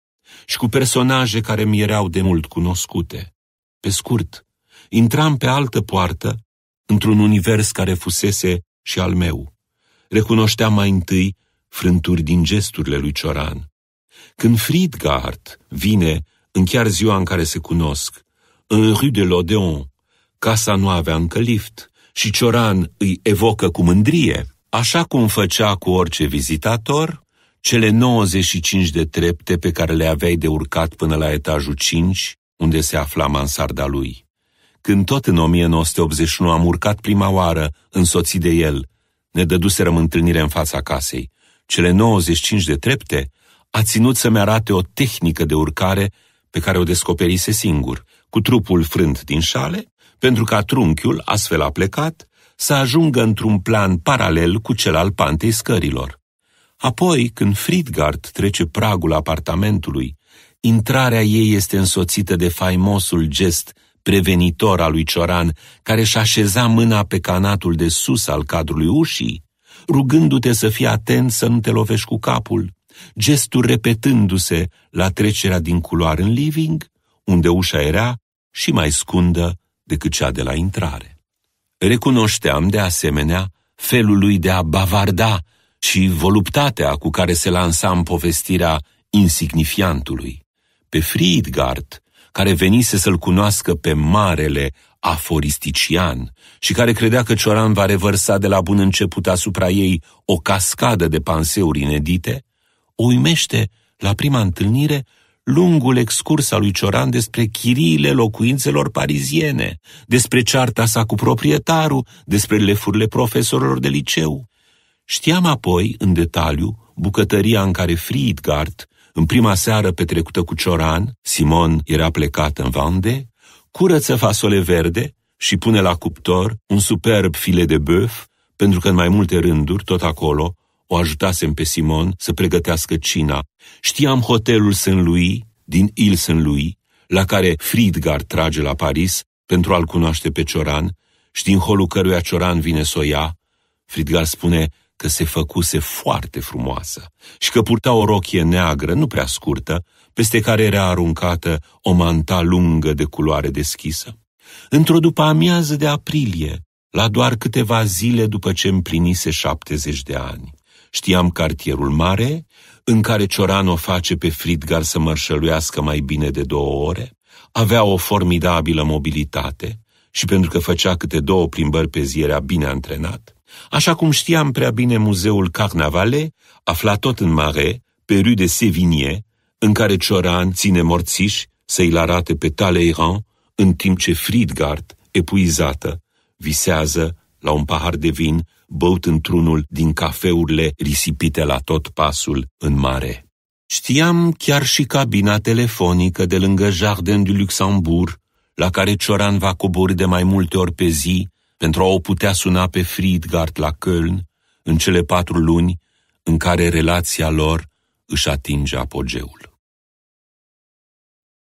și cu personaje care mi erau de mult cunoscute. Pe scurt, intram pe altă poartă, într-un univers care fusese și al meu. Recunoșteam mai întâi frânturi din gesturile lui Cioran, când Friedgard vine în chiar ziua în care se cunosc, în rue de l'Odeon, casa nu avea încă lift și Cioran îi evocă cu mândrie, așa cum făcea cu orice vizitator, cele 95 de trepte pe care le aveai de urcat până la etajul 5, unde se afla mansarda lui. Când tot în 1981 am urcat prima oară, însoțit de el, ne dăduserăm întâlnire în fața casei. Cele 95 de trepte a ținut să-mi arate o tehnică de urcare pe care o descoperise singur, cu trupul frânt din șale, pentru ca trunchiul, astfel plecat, să ajungă într-un plan paralel cu cel al pantei scărilor. Apoi, când Fridgard trece pragul apartamentului, intrarea ei este însoțită de faimosul gest prevenitor al lui Cioran, care își așeza mâna pe canatul de sus al cadrului ușii, rugându-te să fii atent să nu te lovești cu capul, gestul repetându-se la trecerea din culoar în living, unde ușa era și mai scundă decât cea de la intrare. Recunoșteam, de asemenea, felul lui de a bavarda și voluptatea cu care se lansa în povestirea insignifiantului. Pe Friedgard, care venise să-l cunoască pe marele aforistician și care credea că Cioran va revărsa de la bun început asupra ei o cascadă de panseuri inedite, o uimește, la prima întâlnire, lungul excurs al lui Cioran despre chiriile locuințelor pariziene, despre cearta sa cu proprietarul, despre lefurile profesorilor de liceu. Știam apoi, în detaliu, bucătăria în care Friedgard, în prima seară petrecută cu Cioran, Simon era plecat în Vande, curăță fasole verde și pune la cuptor un superb file de băf, pentru că în mai multe rânduri, tot acolo, o ajutasem pe Simon să pregătească cina. Știam hotelul Saint-Louis, din Il Saint-Louis, la care Fridgar trage la Paris pentru a-l cunoaște pe Cioran și din holul căruia Cioran vine să o ia, Fridgar spune că se făcuse foarte frumoasă și că purta o rochie neagră, nu prea scurtă, peste care era aruncată o manta lungă de culoare deschisă. Într-o după amiază de aprilie, la doar câteva zile după ce împlinise șaptezeci de ani. Știam cartierul mare, în care Cioran o face pe Fridgar să mărșăluiască mai bine de două ore, avea o formidabilă mobilitate și pentru că făcea câte două plimbări pe zi era bine antrenat, așa cum știam prea bine muzeul Carnavale, aflat tot în mare, pe rue de Sévigné, în care Cioran ține morțiși să-i arate pe Talleyrand, în timp ce Fridgard, epuizată, visează la un pahar de vin băut într-unul din cafeurile risipite la tot pasul în mare. Știam chiar și cabina telefonică de lângă Jardin du Luxembourg, la care Cioran va cobori de mai multe ori pe zi pentru a o putea suna pe Friedgard la Köln în cele patru luni în care relația lor își atinge apogeul.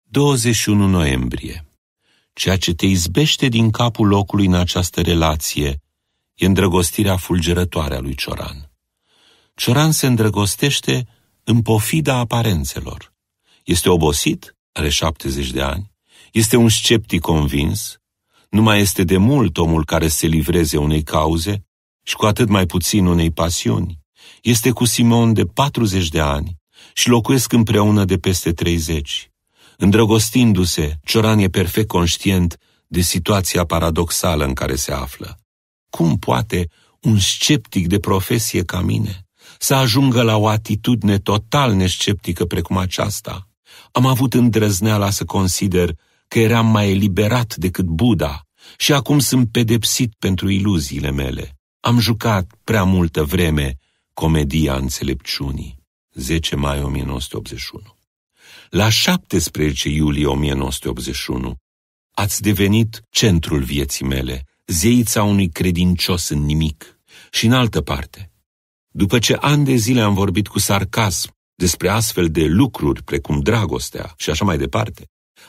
21 noiembrie Ceea ce te izbește din capul locului în această relație îndrăgostirea fulgerătoare a lui Cioran. Cioran se îndrăgostește în pofida aparențelor. Este obosit, are 70 de ani, este un sceptic convins, nu mai este de mult omul care se livreze unei cauze și cu atât mai puțin unei pasiuni. Este cu Simon de 40 de ani și locuiesc împreună de peste 30. Îndrăgostindu-se, Cioran e perfect conștient de situația paradoxală în care se află. Cum poate un sceptic de profesie ca mine să ajungă la o atitudine total nesceptică precum aceasta? Am avut îndrăzneala să consider că eram mai eliberat decât Buddha și acum sunt pedepsit pentru iluziile mele. Am jucat prea multă vreme comedia înțelepciunii. 10 mai 1981 La 17 iulie 1981 ați devenit centrul vieții mele zeița unui credincios în nimic. Și în altă parte, după ce ani de zile am vorbit cu sarcasm despre astfel de lucruri precum dragostea și așa mai departe,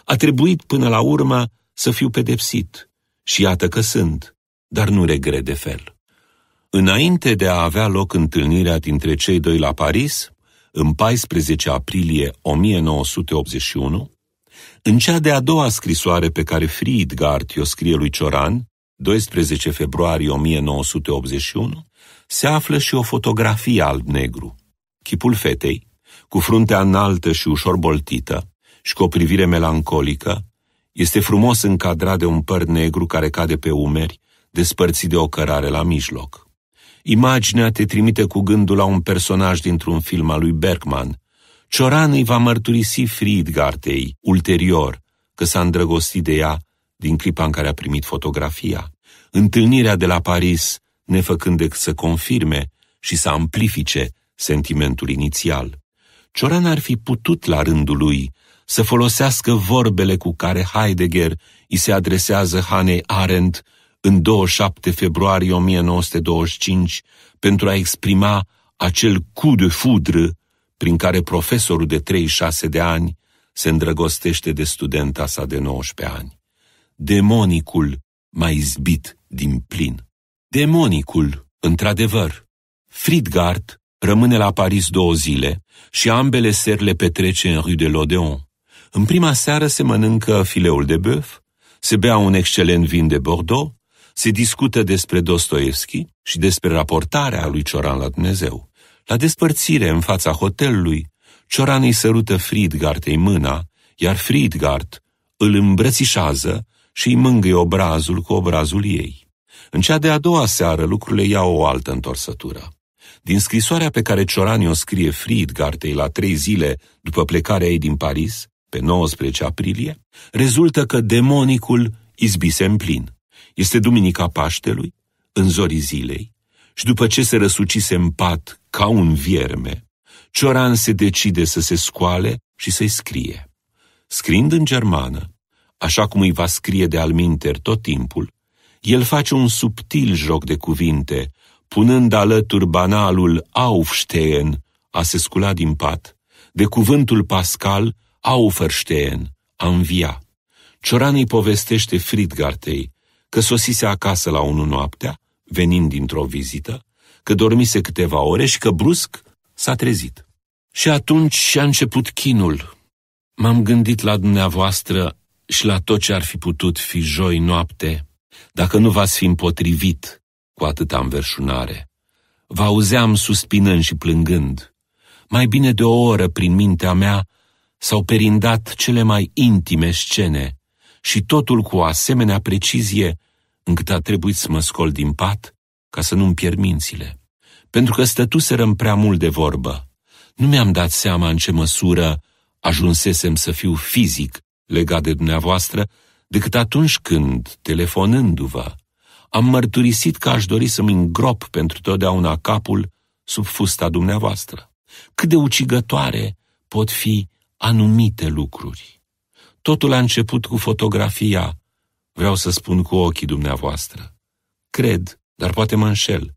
a trebuit până la urmă să fiu pedepsit. Și iată că sunt, dar nu regret de fel. Înainte de a avea loc întâlnirea dintre cei doi la Paris, în 14 aprilie 1981, în cea de-a doua scrisoare pe care Friedgart i-o scrie lui Cioran, 12 februarie 1981, se află și o fotografie alb-negru. Chipul fetei, cu fruntea înaltă și ușor boltită și cu o privire melancolică, este frumos încadrat de un păr negru care cade pe umeri, despărțit de o cărare la mijloc. Imaginea te trimite cu gândul la un personaj dintr-un film al lui Bergman. Cioran îi va mărturisi Friedgartei, ulterior, că s-a îndrăgostit de ea din clipa în care a primit fotografia. Întâlnirea de la Paris, nefăcând decât să confirme și să amplifice sentimentul inițial. Cioran ar fi putut, la rândul lui, să folosească vorbele cu care Heidegger îi se adresează Hanei Arendt în 27 februarie 1925 pentru a exprima acel cu de foudre prin care profesorul de 36 de ani se îndrăgostește de studenta sa de 19 ani demonicul m-a izbit din plin. Demonicul, într-adevăr. Fridgard rămâne la Paris două zile și ambele seri le petrece în Rue de l'Odeon. În prima seară se mănâncă fileul de bœuf, se bea un excelent vin de Bordeaux, se discută despre Dostoevski și despre raportarea lui Cioran la Dumnezeu. La despărțire, în fața hotelului, Cioran îi sărută Fridgard-ei mâna, iar Fridgard îl îmbrățișează și îi mângâie obrazul cu obrazul ei. În cea de-a doua seară lucrurile iau o altă întorsătură. Din scrisoarea pe care Ciorani o scrie Friedgartei la trei zile după plecarea ei din Paris, pe 19 aprilie, rezultă că demonicul izbise în plin. Este duminica Paștelui, în zorii zilei, și după ce se răsucise în pat ca un vierme, Cioran se decide să se scoale și să-i scrie. Scrind în germană, așa cum îi va scrie de alminter tot timpul, el face un subtil joc de cuvinte, punând alături banalul Aufstehen, a se scula din pat, de cuvântul pascal Auferstehen, a învia. Cioran îi povestește Fridgartei că sosise acasă la unu noaptea, venind dintr-o vizită, că dormise câteva ore și că brusc s-a trezit. Și atunci și-a început chinul. M-am gândit la dumneavoastră și la tot ce ar fi putut fi joi noapte, dacă nu v-ați fi împotrivit cu atâta înverșunare. Vă auzeam suspinând și plângând. Mai bine de o oră prin mintea mea s-au perindat cele mai intime scene și totul cu o asemenea precizie încât a trebuit să mă scol din pat ca să nu-mi pierd mințile. Pentru că stătuserăm prea mult de vorbă. Nu mi-am dat seama în ce măsură ajunsesem să fiu fizic legat de dumneavoastră decât atunci când, telefonându-vă, am mărturisit că aș dori să-mi îngrop pentru totdeauna capul sub fusta dumneavoastră. Cât de ucigătoare pot fi anumite lucruri. Totul a început cu fotografia, vreau să spun cu ochii dumneavoastră. Cred, dar poate mă înșel,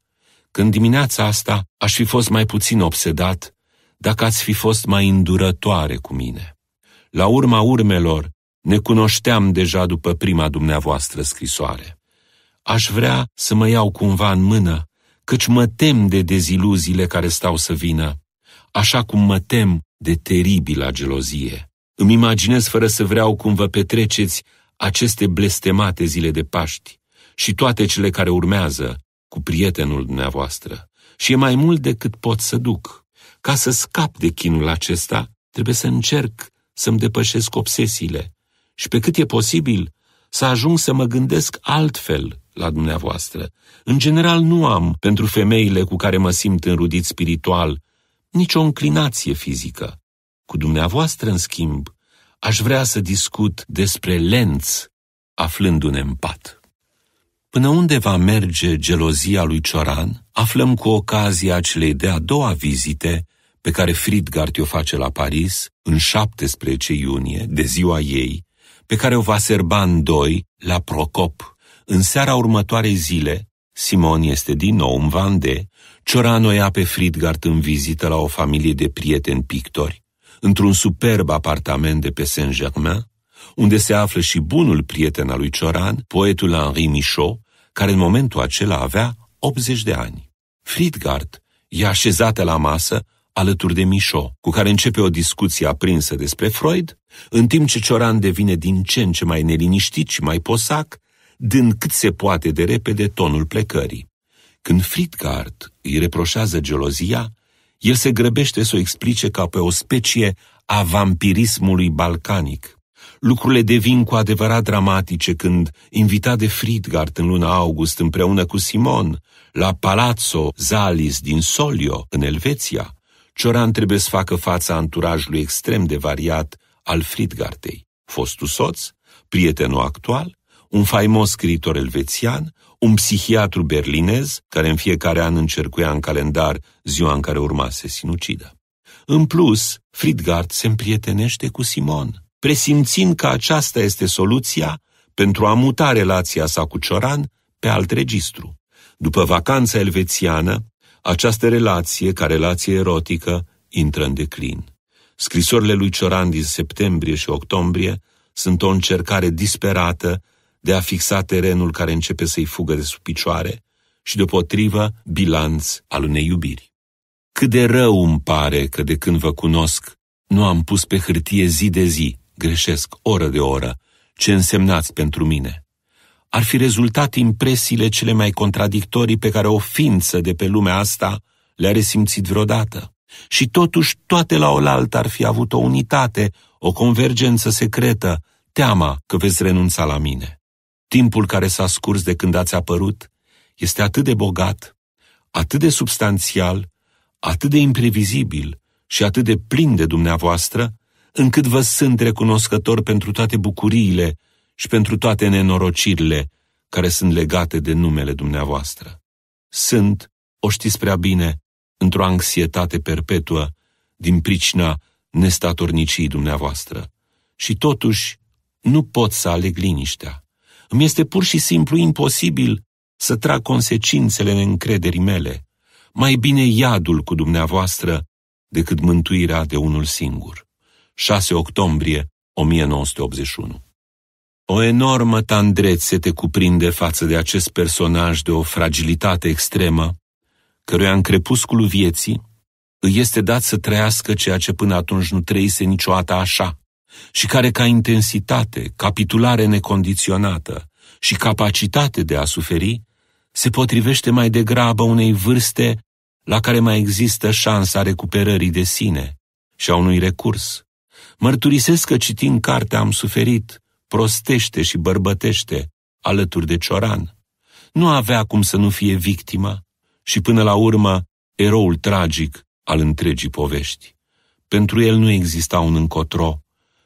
când dimineața asta aș fi fost mai puțin obsedat dacă ați fi fost mai îndurătoare cu mine. La urma urmelor, ne cunoșteam deja după prima dumneavoastră scrisoare. Aș vrea să mă iau cumva în mână, căci mă tem de deziluziile care stau să vină, așa cum mă tem de teribila gelozie. Îmi imaginez fără să vreau cum vă petreceți aceste blestemate zile de Paști și toate cele care urmează cu prietenul dumneavoastră. Și e mai mult decât pot să duc. Ca să scap de chinul acesta, trebuie să încerc să-mi depășesc obsesiile și pe cât e posibil să ajung să mă gândesc altfel la dumneavoastră. În general nu am, pentru femeile cu care mă simt înrudit spiritual, nicio înclinație fizică. Cu dumneavoastră, în schimb, aș vrea să discut despre lenț, aflându-ne în pat. Până unde va merge gelozia lui Cioran, aflăm cu ocazia celei de-a doua vizite pe care Fridgard o face la Paris în 17 iunie, de ziua ei, pe care o va serba în doi la Procop. În seara următoarei zile, Simon este din nou în Vande, Ciorano o ia pe Fridgard în vizită la o familie de prieteni pictori, într-un superb apartament de pe Saint-Germain, unde se află și bunul prieten al lui Cioran, poetul Henri Michaud, care în momentul acela avea 80 de ani. Fridgard e așezată la masă alături de Mișo, cu care începe o discuție aprinsă despre Freud, în timp ce Cioran devine din ce în ce mai neliniștit și mai posac, dând cât se poate de repede tonul plecării. Când Fritgard îi reproșează gelozia, el se grăbește să o explice ca pe o specie a vampirismului balcanic. Lucrurile devin cu adevărat dramatice când, invitat de Fritgard în luna august împreună cu Simon, la Palazzo Zalis din Solio, în Elveția, Cioran trebuie să facă fața anturajului extrem de variat al Fridgartei, fostul soț, prietenul actual, un faimos scriitor elvețian, un psihiatru berlinez, care în fiecare an încercuia în calendar ziua în care urma să se sinucidă. În plus, Fridgard se împrietenește cu Simon, presimțind că aceasta este soluția pentru a muta relația sa cu Cioran pe alt registru. După vacanța elvețiană, această relație, ca relație erotică, intră în declin. Scrisorile lui Cioran din septembrie și octombrie sunt o încercare disperată de a fixa terenul care începe să-i fugă de sub picioare și, deopotrivă, bilanț al unei iubiri. Cât de rău îmi pare că de când vă cunosc, nu am pus pe hârtie zi de zi, greșesc, oră de oră, ce însemnați pentru mine ar fi rezultat impresiile cele mai contradictorii pe care o ființă de pe lumea asta le-a resimțit vreodată. Și totuși toate la oaltă ar fi avut o unitate, o convergență secretă, teama că veți renunța la mine. Timpul care s-a scurs de când ați apărut este atât de bogat, atât de substanțial, atât de imprevizibil și atât de plin de dumneavoastră, încât vă sunt recunoscător pentru toate bucuriile și pentru toate nenorocirile care sunt legate de numele dumneavoastră. Sunt, o știți prea bine, într-o anxietate perpetuă din pricina nestatornicii dumneavoastră. Și totuși, nu pot să aleg liniștea. Îmi este pur și simplu imposibil să trag consecințele neîncrederii mele. Mai bine iadul cu dumneavoastră decât mântuirea de unul singur. 6 octombrie 1981 o enormă tandrețe te cuprinde față de acest personaj de o fragilitate extremă, căruia în crepusculul vieții îi este dat să trăiască ceea ce până atunci nu trăise niciodată așa, și care ca intensitate, capitulare necondiționată și capacitate de a suferi, se potrivește mai degrabă unei vârste la care mai există șansa recuperării de sine și a unui recurs. Mărturisesc că citind cartea am suferit, prostește și bărbătește, alături de Cioran. Nu avea cum să nu fie victima și, până la urmă, eroul tragic al întregii povești. Pentru el nu exista un încotro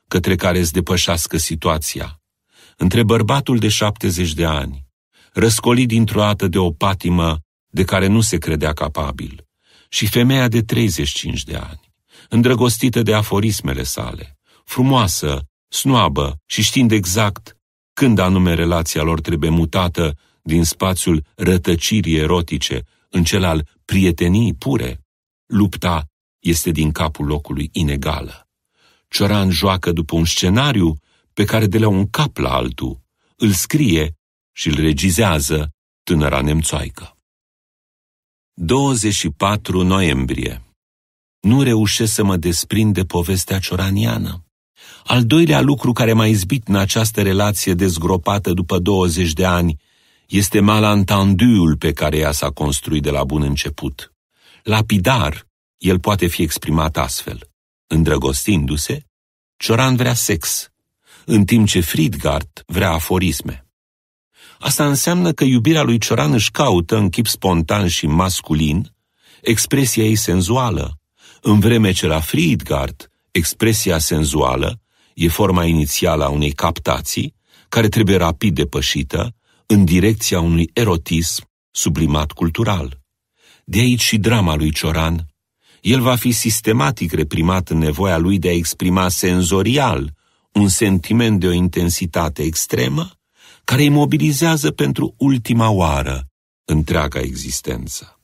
către care să depășească situația. Între bărbatul de 70 de ani, răscolit dintr-o dată de o patimă de care nu se credea capabil, și femeia de 35 de ani, îndrăgostită de aforismele sale, frumoasă snoabă și știind exact când anume relația lor trebuie mutată din spațiul rătăcirii erotice în cel al prietenii pure, lupta este din capul locului inegală. Cioran joacă după un scenariu pe care de la un cap la altul îl scrie și îl regizează tânăra nemțoaică. 24 noiembrie Nu reușesc să mă desprind de povestea cioraniană. Al doilea lucru care m-a izbit în această relație dezgropată după 20 de ani este malentendu pe care ea s-a construit de la bun început. Lapidar, el poate fi exprimat astfel. Îndrăgostindu-se, Cioran vrea sex, în timp ce Fridgard vrea aforisme. Asta înseamnă că iubirea lui Cioran își caută în chip spontan și masculin expresia ei senzuală, în vreme ce la Friedgard expresia senzuală e forma inițială a unei captații, care trebuie rapid depășită în direcția unui erotism sublimat cultural. De aici și drama lui Cioran. El va fi sistematic reprimat în nevoia lui de a exprima senzorial un sentiment de o intensitate extremă care îi mobilizează pentru ultima oară întreaga existență.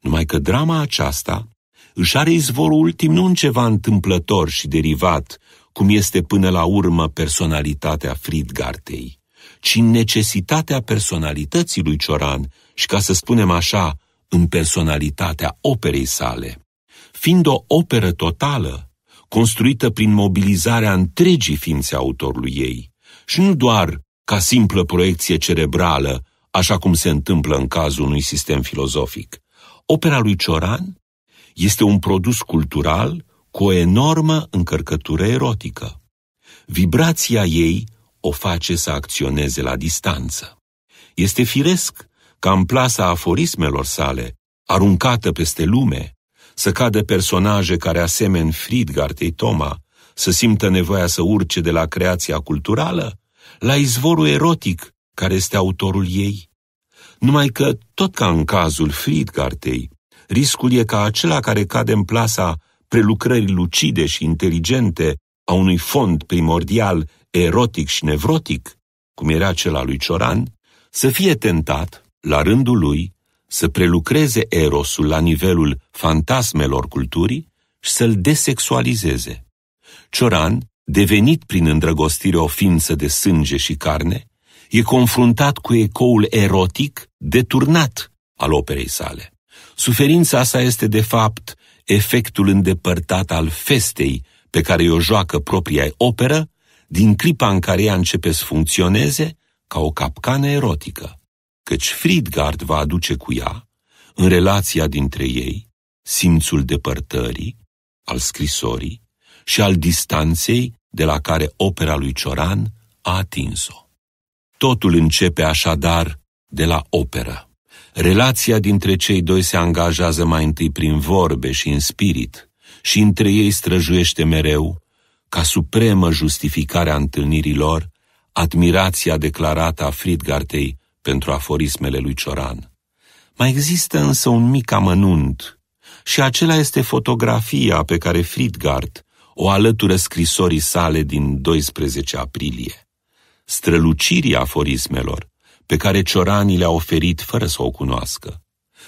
Numai că drama aceasta își are izvorul ultim nu în ceva întâmplător și derivat cum este până la urmă personalitatea Fridgartei, ci necesitatea personalității lui Cioran și, ca să spunem așa, în personalitatea operei sale. Fiind o operă totală, construită prin mobilizarea întregii ființe autorului ei, și nu doar ca simplă proiecție cerebrală, așa cum se întâmplă în cazul unui sistem filozofic. Opera lui Cioran este un produs cultural, cu o enormă încărcătură erotică. Vibrația ei o face să acționeze la distanță. Este firesc ca în plasa aforismelor sale, aruncată peste lume, să cadă personaje care asemen Fridgartei Toma, să simtă nevoia să urce de la creația culturală la izvorul erotic care este autorul ei. Numai că, tot ca în cazul Fridgartei, riscul e ca acela care cade în plasa prelucrări lucide și inteligente a unui fond primordial erotic și nevrotic, cum era cel al lui Cioran, să fie tentat, la rândul lui, să prelucreze erosul la nivelul fantasmelor culturii și să-l desexualizeze. Cioran, devenit prin îndrăgostire o ființă de sânge și carne, e confruntat cu ecoul erotic deturnat al operei sale. Suferința sa este, de fapt, efectul îndepărtat al festei pe care o joacă propria operă, din clipa în care ea începe să funcționeze ca o capcană erotică, căci Friedgard va aduce cu ea, în relația dintre ei, simțul depărtării, al scrisorii și al distanței de la care opera lui Cioran a atins-o. Totul începe așadar de la operă. Relația dintre cei doi se angajează mai întâi prin vorbe și în spirit și între ei străjuiește mereu, ca supremă justificare a întâlnirilor, admirația declarată a Fridgartei pentru aforismele lui Cioran. Mai există însă un mic amănunt și acela este fotografia pe care Fridgart o alătură scrisorii sale din 12 aprilie. Strălucirii aforismelor pe care cioranii le-a oferit fără să o cunoască.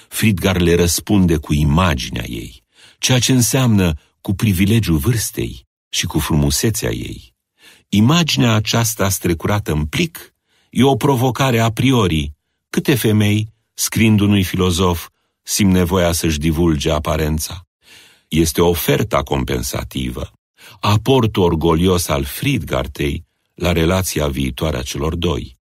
Fridgar le răspunde cu imaginea ei, ceea ce înseamnă cu privilegiu vârstei și cu frumusețea ei. Imaginea aceasta strecurată în plic e o provocare a priori. Câte femei, scrind unui filozof, simt nevoia să-și divulge aparența? Este oferta compensativă, aportul orgolios al Fridgartei la relația viitoare a celor doi.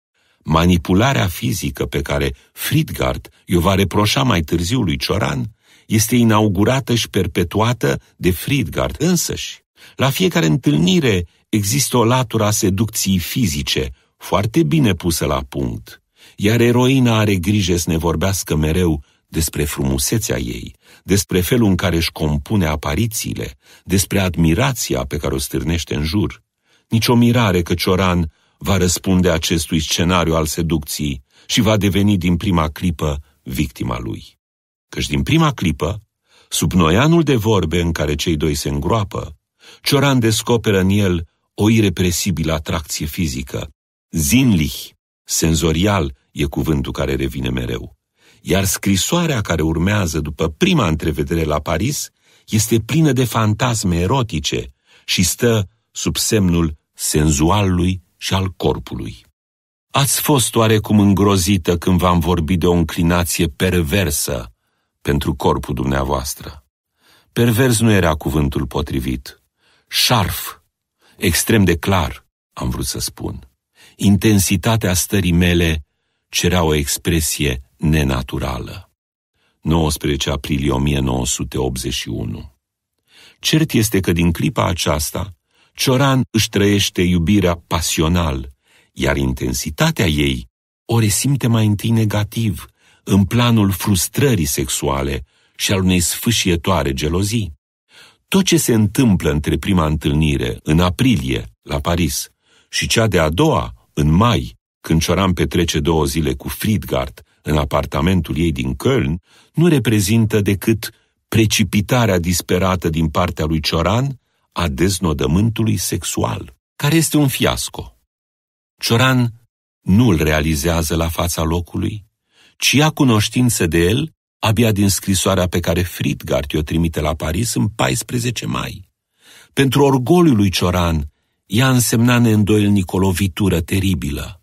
Manipularea fizică pe care Fridgard i-o va reproșa mai târziu lui Cioran este inaugurată și perpetuată de Fridgard însăși. La fiecare întâlnire există o latură a seducției fizice, foarte bine pusă la punct, iar eroina are grijă să ne vorbească mereu despre frumusețea ei, despre felul în care își compune aparițiile, despre admirația pe care o stârnește în jur. Nici o mirare că Cioran va răspunde acestui scenariu al seducției și va deveni din prima clipă victima lui. Căci din prima clipă, sub noianul de vorbe în care cei doi se îngroapă, Cioran descoperă în el o irepresibilă atracție fizică. Zinlich, senzorial, e cuvântul care revine mereu. Iar scrisoarea care urmează după prima întrevedere la Paris este plină de fantasme erotice și stă sub semnul senzualului și al corpului. Ați fost oarecum îngrozită când v-am vorbit de o înclinație perversă pentru corpul dumneavoastră. Pervers nu era cuvântul potrivit. Șarf, extrem de clar, am vrut să spun. Intensitatea stării mele cerea o expresie nenaturală. 19 aprilie 1981 Cert este că din clipa aceasta Cioran își trăiește iubirea pasional, iar intensitatea ei o resimte mai întâi negativ, în planul frustrării sexuale și al unei sfâșietoare gelozii. Tot ce se întâmplă între prima întâlnire, în aprilie, la Paris, și cea de a doua, în mai, când Cioran petrece două zile cu Fridgard în apartamentul ei din Köln, nu reprezintă decât precipitarea disperată din partea lui Cioran a deznodământului sexual, care este un fiasco. Cioran nu îl realizează la fața locului, ci ia cunoștință de el abia din scrisoarea pe care Fridgard o trimite la Paris în 14 mai. Pentru orgoliul lui Cioran, ea însemna neîndoielnic o lovitură teribilă.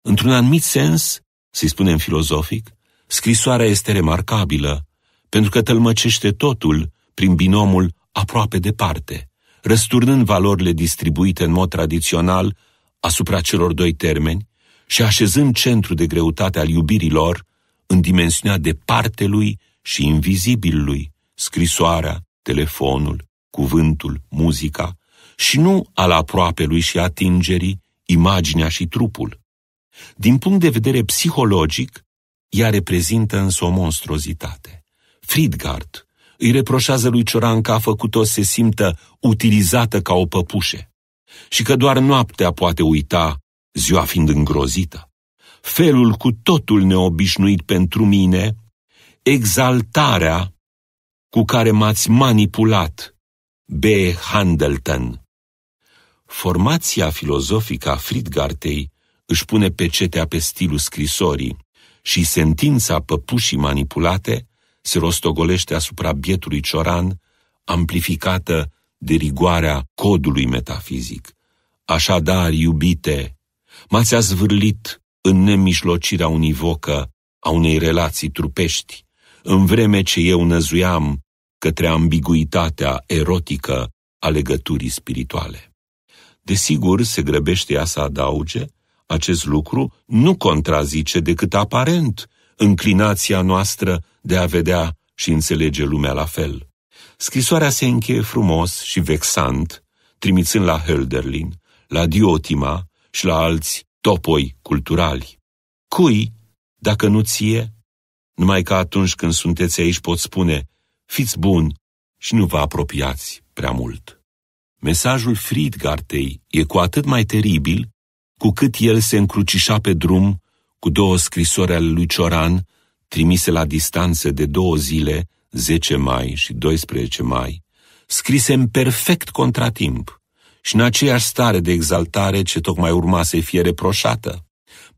Într-un anumit sens, să-i spunem filozofic, scrisoarea este remarcabilă, pentru că tălmăcește totul prin binomul aproape departe, răsturnând valorile distribuite în mod tradițional asupra celor doi termeni și așezând centru de greutate al iubirilor în dimensiunea de lui și invizibilului, scrisoarea, telefonul, cuvântul, muzica, și nu al aproape lui și atingerii, imaginea și trupul. Din punct de vedere psihologic, ea reprezintă însă o monstruozitate. Friedgard, îi reproșează lui Cioran că a făcut-o să se simtă utilizată ca o păpușe și că doar noaptea poate uita, ziua fiind îngrozită. Felul cu totul neobișnuit pentru mine, exaltarea cu care m-ați manipulat, B. Handelton. Formația filozofică a Fridgartei își pune pecetea pe stilul scrisorii și sentința păpușii manipulate se rostogolește asupra bietului cioran, amplificată de rigoarea codului metafizic. Așadar, iubite, m-ați azvârlit în nemișlocirea univocă a unei relații trupești, în vreme ce eu năzuiam către ambiguitatea erotică a legăturii spirituale. Desigur, se grăbește ea să adauge, acest lucru nu contrazice decât aparent înclinația noastră de a vedea și înțelege lumea la fel. Scrisoarea se încheie frumos și vexant, trimițând la Hölderlin, la Diotima și la alți topoi culturali. Cui, dacă nu ție? Numai că atunci când sunteți aici pot spune, fiți buni și nu vă apropiați prea mult. Mesajul Friedgartei e cu atât mai teribil cu cât el se încrucișa pe drum cu două scrisori ale lui Cioran, trimise la distanță de două zile, 10 mai și 12 mai, scrise în perfect contratimp și în aceeași stare de exaltare ce tocmai urma să fie reproșată.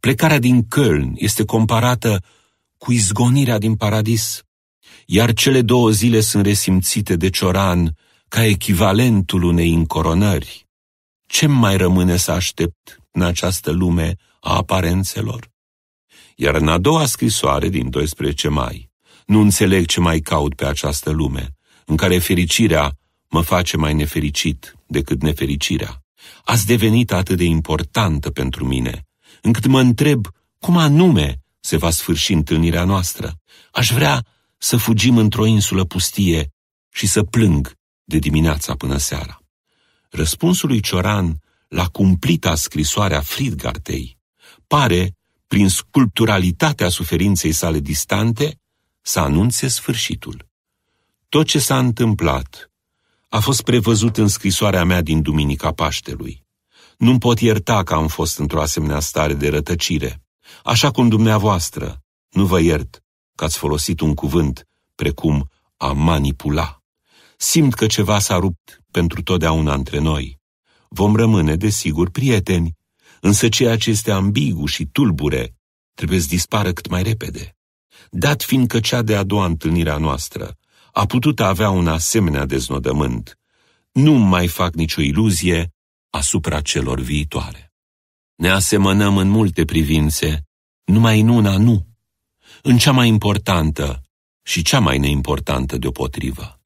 Plecarea din Köln este comparată cu izgonirea din paradis, iar cele două zile sunt resimțite de Cioran ca echivalentul unei încoronări. Ce mai rămâne să aștept în această lume a aparențelor? Iar în a doua scrisoare din 12 mai, nu înțeleg ce mai caut pe această lume, în care fericirea mă face mai nefericit decât nefericirea. Ați devenit atât de importantă pentru mine, încât mă întreb cum anume se va sfârși întâlnirea noastră. Aș vrea să fugim într-o insulă pustie și să plâng de dimineața până seara. Răspunsul lui Cioran la cumplita scrisoarea Fridgartei pare prin sculpturalitatea suferinței sale distante, să anunțe sfârșitul. Tot ce s-a întâmplat a fost prevăzut în scrisoarea mea din Duminica Paștelui. Nu-mi pot ierta că am fost într-o asemenea stare de rătăcire, așa cum dumneavoastră. Nu vă iert că ați folosit un cuvânt precum a manipula. Simt că ceva s-a rupt pentru totdeauna între noi. Vom rămâne, desigur, prieteni, însă ceea ce este ambigu și tulbure trebuie să dispară cât mai repede. Dat fiindcă cea de-a doua întâlnire a noastră a putut avea un asemenea deznodământ, nu mai fac nicio iluzie asupra celor viitoare. Ne asemănăm în multe privințe, numai în una nu, în cea mai importantă și cea mai neimportantă deopotrivă.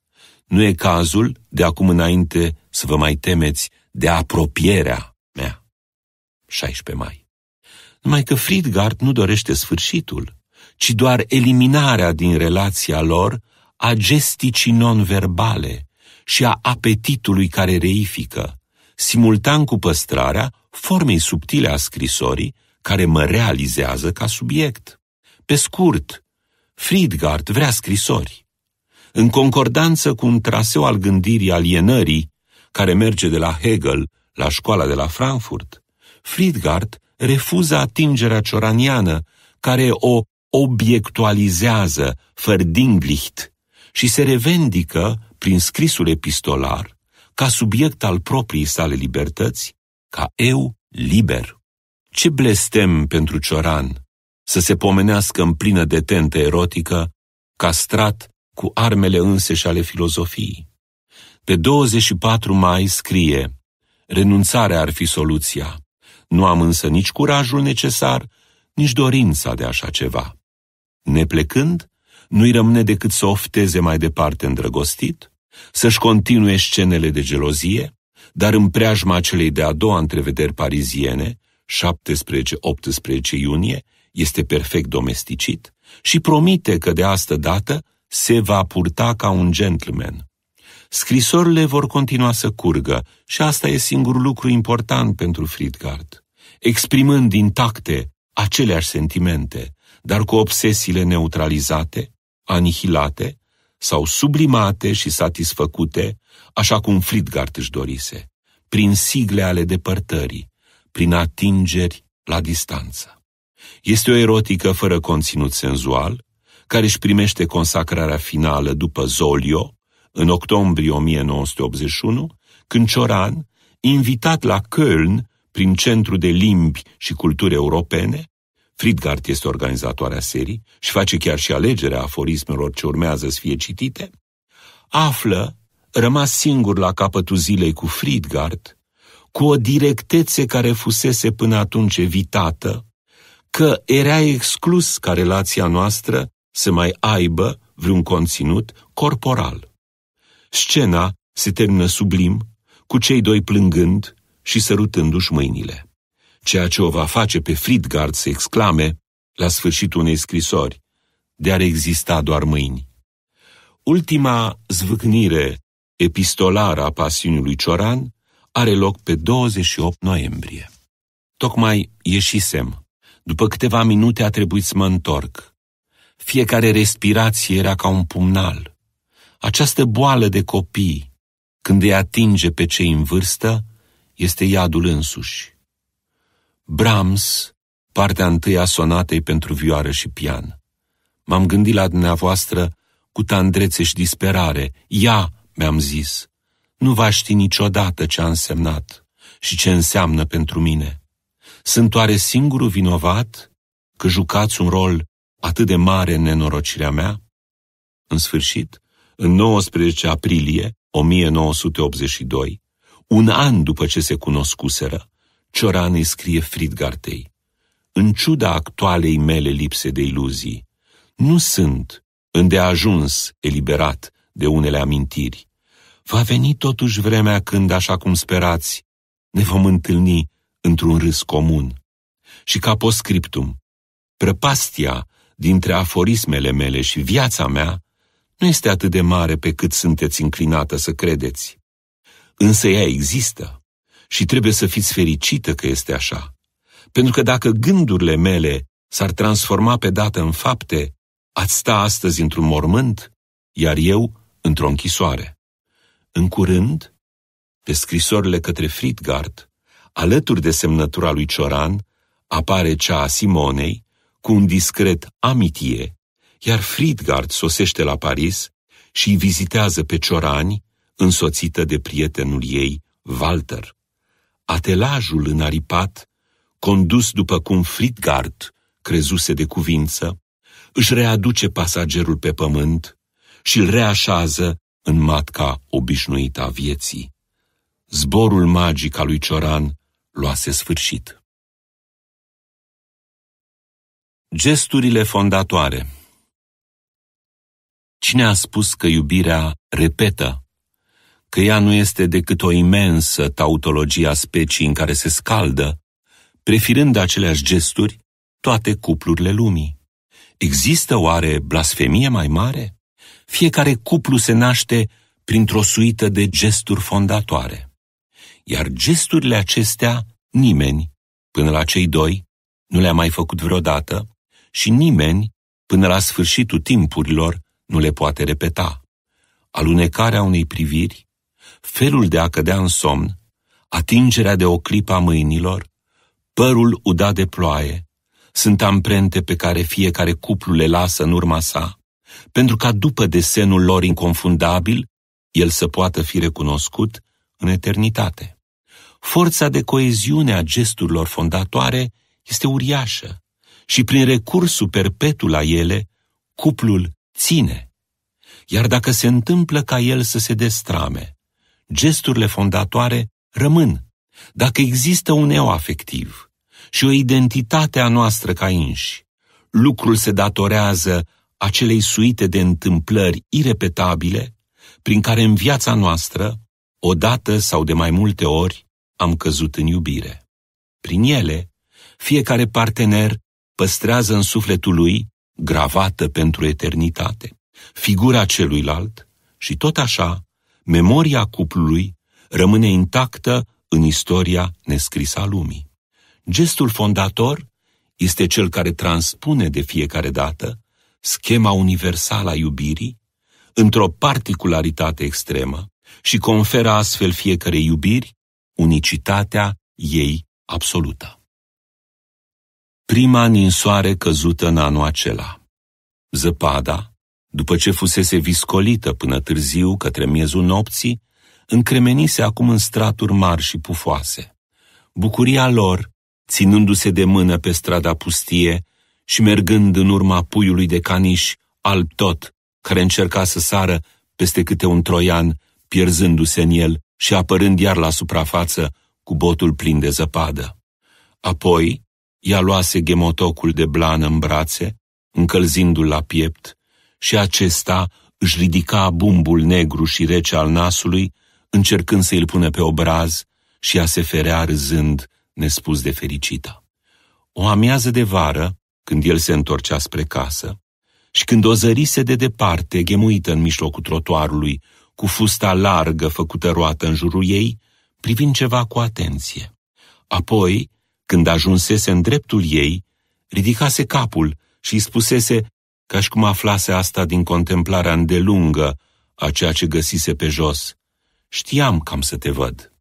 Nu e cazul, de acum înainte, să vă mai temeți de apropierea 16 mai. Numai că Friedgard nu dorește sfârșitul, ci doar eliminarea din relația lor a gesticii non-verbale și a apetitului care reifică, simultan cu păstrarea formei subtile a scrisorii care mă realizează ca subiect. Pe scurt, Friedgard vrea scrisori. În concordanță cu un traseu al gândirii alienării, care merge de la Hegel la școala de la Frankfurt, Fridgard refuză atingerea cioraniană, care o obiectualizează, verdinglicht, și se revendică prin scrisul epistolar ca subiect al proprii sale libertăți, ca eu liber. Ce blestem pentru Cioran să se pomenească în plină detentă erotică, castrat cu armele înseși ale filozofiei. Pe 24 mai scrie, renunțarea ar fi soluția. Nu am însă nici curajul necesar, nici dorința de așa ceva. Neplecând, nu-i rămâne decât să ofteze mai departe îndrăgostit, să-și continue scenele de gelozie, dar în preajma celei de-a doua întrevederi pariziene, 17-18 iunie, este perfect domesticit și promite că de astă dată se va purta ca un gentleman. Scrisorile vor continua să curgă și asta e singurul lucru important pentru Fridgard exprimând intacte aceleași sentimente, dar cu obsesiile neutralizate, anihilate sau sublimate și satisfăcute, așa cum Fridgard își dorise, prin sigle ale depărtării, prin atingeri la distanță. Este o erotică fără conținut senzual, care își primește consacrarea finală după Zolio, în octombrie 1981, când Cioran, invitat la Köln prin centru de limbi și culturi europene, Fridgard este organizatoarea serii și face chiar și alegerea aforismelor ce urmează să fie citite, află, rămas singur la capătul zilei cu Fridgard, cu o directețe care fusese până atunci evitată, că era exclus ca relația noastră să mai aibă vreun conținut corporal. Scena se termină sublim, cu cei doi plângând, și sărutându-și mâinile. Ceea ce o va face pe Fridgard să exclame, la sfârșitul unei scrisori, de ar exista doar mâini. Ultima zvâcnire epistolară a pasiunii Cioran are loc pe 28 noiembrie. Tocmai ieșisem. După câteva minute a trebuit să mă întorc. Fiecare respirație era ca un pumnal. Această boală de copii, când îi atinge pe cei în vârstă, este iadul însuși. Brahms, partea întâi a sonatei pentru vioară și pian. M-am gândit la dumneavoastră cu tandrețe și disperare. Ia, mi-am zis, nu va ști niciodată ce a însemnat și ce înseamnă pentru mine. Sunt oare singurul vinovat că jucați un rol atât de mare în nenorocirea mea? În sfârșit, în 19 aprilie 1982, un an după ce se cunoscuseră, Cioran îi scrie Fridgartei. În ciuda actualei mele lipse de iluzii, nu sunt îndeajuns eliberat de unele amintiri. Va veni totuși vremea când, așa cum sperați, ne vom întâlni într-un râs comun. Și ca postscriptum, prăpastia dintre aforismele mele și viața mea nu este atât de mare pe cât sunteți înclinată să credeți însă ea există și trebuie să fiți fericită că este așa. Pentru că dacă gândurile mele s-ar transforma pe dată în fapte, ați sta astăzi într-un mormânt, iar eu într-o închisoare. În curând, pe scrisorile către Fritgard, alături de semnătura lui Cioran, apare cea a Simonei, cu un discret amitie, iar Fritgard sosește la Paris și îi vizitează pe Ciorani, însoțită de prietenul ei, Walter. Atelajul înaripat, condus după cum Fritgard crezuse de cuvință, își readuce pasagerul pe pământ și îl reașează în matca obișnuită a vieții. Zborul magic al lui Cioran luase sfârșit. Gesturile fondatoare Cine a spus că iubirea repetă că ea nu este decât o imensă tautologie a specii în care se scaldă, prefirând aceleași gesturi toate cuplurile lumii. Există oare blasfemie mai mare? Fiecare cuplu se naște printr-o suită de gesturi fondatoare. Iar gesturile acestea nimeni, până la cei doi, nu le-a mai făcut vreodată și nimeni, până la sfârșitul timpurilor, nu le poate repeta. Alunecarea unei priviri, felul de a cădea în somn, atingerea de o clipă a mâinilor, părul udat de ploaie, sunt amprente pe care fiecare cuplu le lasă în urma sa, pentru ca după desenul lor inconfundabil, el să poată fi recunoscut în eternitate. Forța de coeziune a gesturilor fondatoare este uriașă și prin recursul perpetu la ele, cuplul ține. Iar dacă se întâmplă ca el să se destrame, gesturile fondatoare rămân, dacă există un eu afectiv și o identitate a noastră ca inși. Lucrul se datorează acelei suite de întâmplări irepetabile prin care în viața noastră, odată sau de mai multe ori, am căzut în iubire. Prin ele, fiecare partener păstrează în sufletul lui, gravată pentru eternitate, figura celuilalt și tot așa memoria cuplului rămâne intactă în istoria nescrisă a lumii. Gestul fondator este cel care transpune de fiecare dată schema universală a iubirii într-o particularitate extremă și conferă astfel fiecare iubiri unicitatea ei absolută. Prima ninsoare căzută în anul acela. Zăpada, după ce fusese viscolită până târziu către miezul nopții, încremenise acum în straturi mari și pufoase. Bucuria lor, ținându-se de mână pe strada pustie și mergând în urma puiului de caniș alb tot, care încerca să sară peste câte un troian, pierzându-se în el și apărând iar la suprafață cu botul plin de zăpadă. Apoi, ea luase gemotocul de blană în brațe, încălzindu-l la piept, și acesta își ridica bumbul negru și rece al nasului, încercând să îl pună pe obraz și a se ferea râzând, nespus de fericită. O amiază de vară, când el se întorcea spre casă, și când o zărise de departe, gemuită în mijlocul trotuarului, cu fusta largă făcută roată în jurul ei, privind ceva cu atenție. Apoi, când ajunsese în dreptul ei, ridicase capul și îi spusese ca și cum aflase asta din contemplarea îndelungă a ceea ce găsise pe jos. Știam cam să te văd.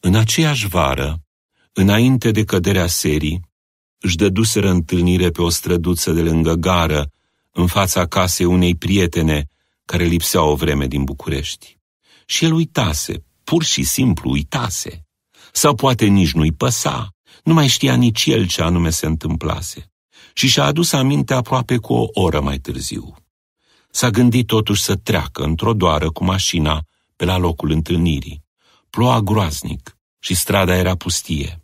În aceeași vară, înainte de căderea serii, își dăduseră întâlnire pe o străduță de lângă gară, în fața casei unei prietene care lipsea o vreme din București. Și el uitase, pur și simplu uitase. Sau poate nici nu-i păsa, nu mai știa nici el ce anume se întâmplase și și-a adus aminte aproape cu o oră mai târziu. S-a gândit totuși să treacă într-o doară cu mașina pe la locul întâlnirii. Ploa groaznic și strada era pustie.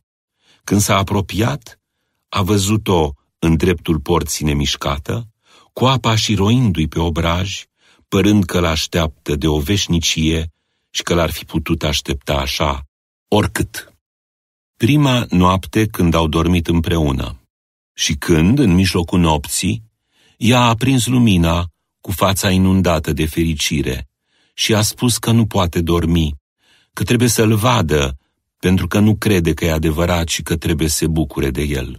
Când s-a apropiat, a văzut-o în dreptul porții nemișcată, cu apa și roindu-i pe obraj, părând că l-așteaptă de o veșnicie și că l-ar fi putut aștepta așa, oricât. Prima noapte când au dormit împreună. Și când, în mijlocul nopții, ea a aprins lumina cu fața inundată de fericire și a spus că nu poate dormi, că trebuie să-l vadă, pentru că nu crede că e adevărat și că trebuie să se bucure de el.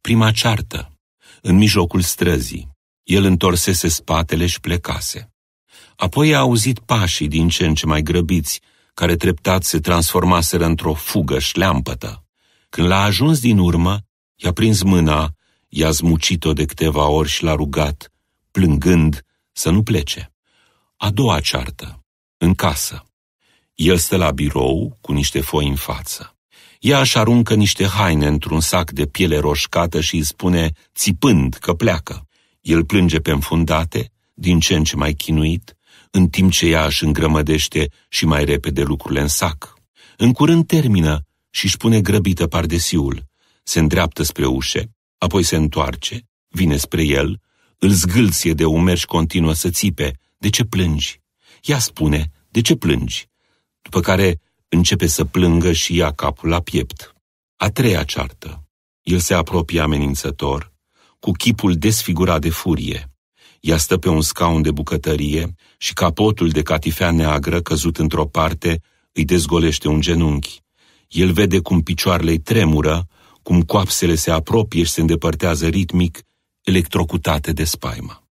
Prima ceartă, în mijlocul străzii, el întorsese spatele și plecase. Apoi a auzit pașii din ce în ce mai grăbiți, care treptat se transformaseră într-o fugă șleampătă. Când l-a ajuns din urmă, I-a prins mâna, i-a zmucit-o de câteva ori și l-a rugat, plângând, să nu plece. A doua ceartă, în casă. El stă la birou cu niște foi în față. Ea își aruncă niște haine într-un sac de piele roșcată și îi spune, țipând, că pleacă. El plânge pe înfundate, din ce în ce mai chinuit, în timp ce ea își îngrămădește și mai repede lucrurile în sac. În curând termină și își pune grăbită pardesiul se îndreaptă spre ușe, apoi se întoarce, vine spre el, îl zgâlție de umeri și continuă să țipe. De ce plângi? Ea spune, de ce plângi? După care începe să plângă și ia capul la piept. A treia ceartă. El se apropie amenințător, cu chipul desfigurat de furie. Ea stă pe un scaun de bucătărie și capotul de catifea neagră căzut într-o parte îi dezgolește un genunchi. El vede cum picioarele tremură cum coapsele se apropie și se îndepărtează ritmic, electrocutate de spaima.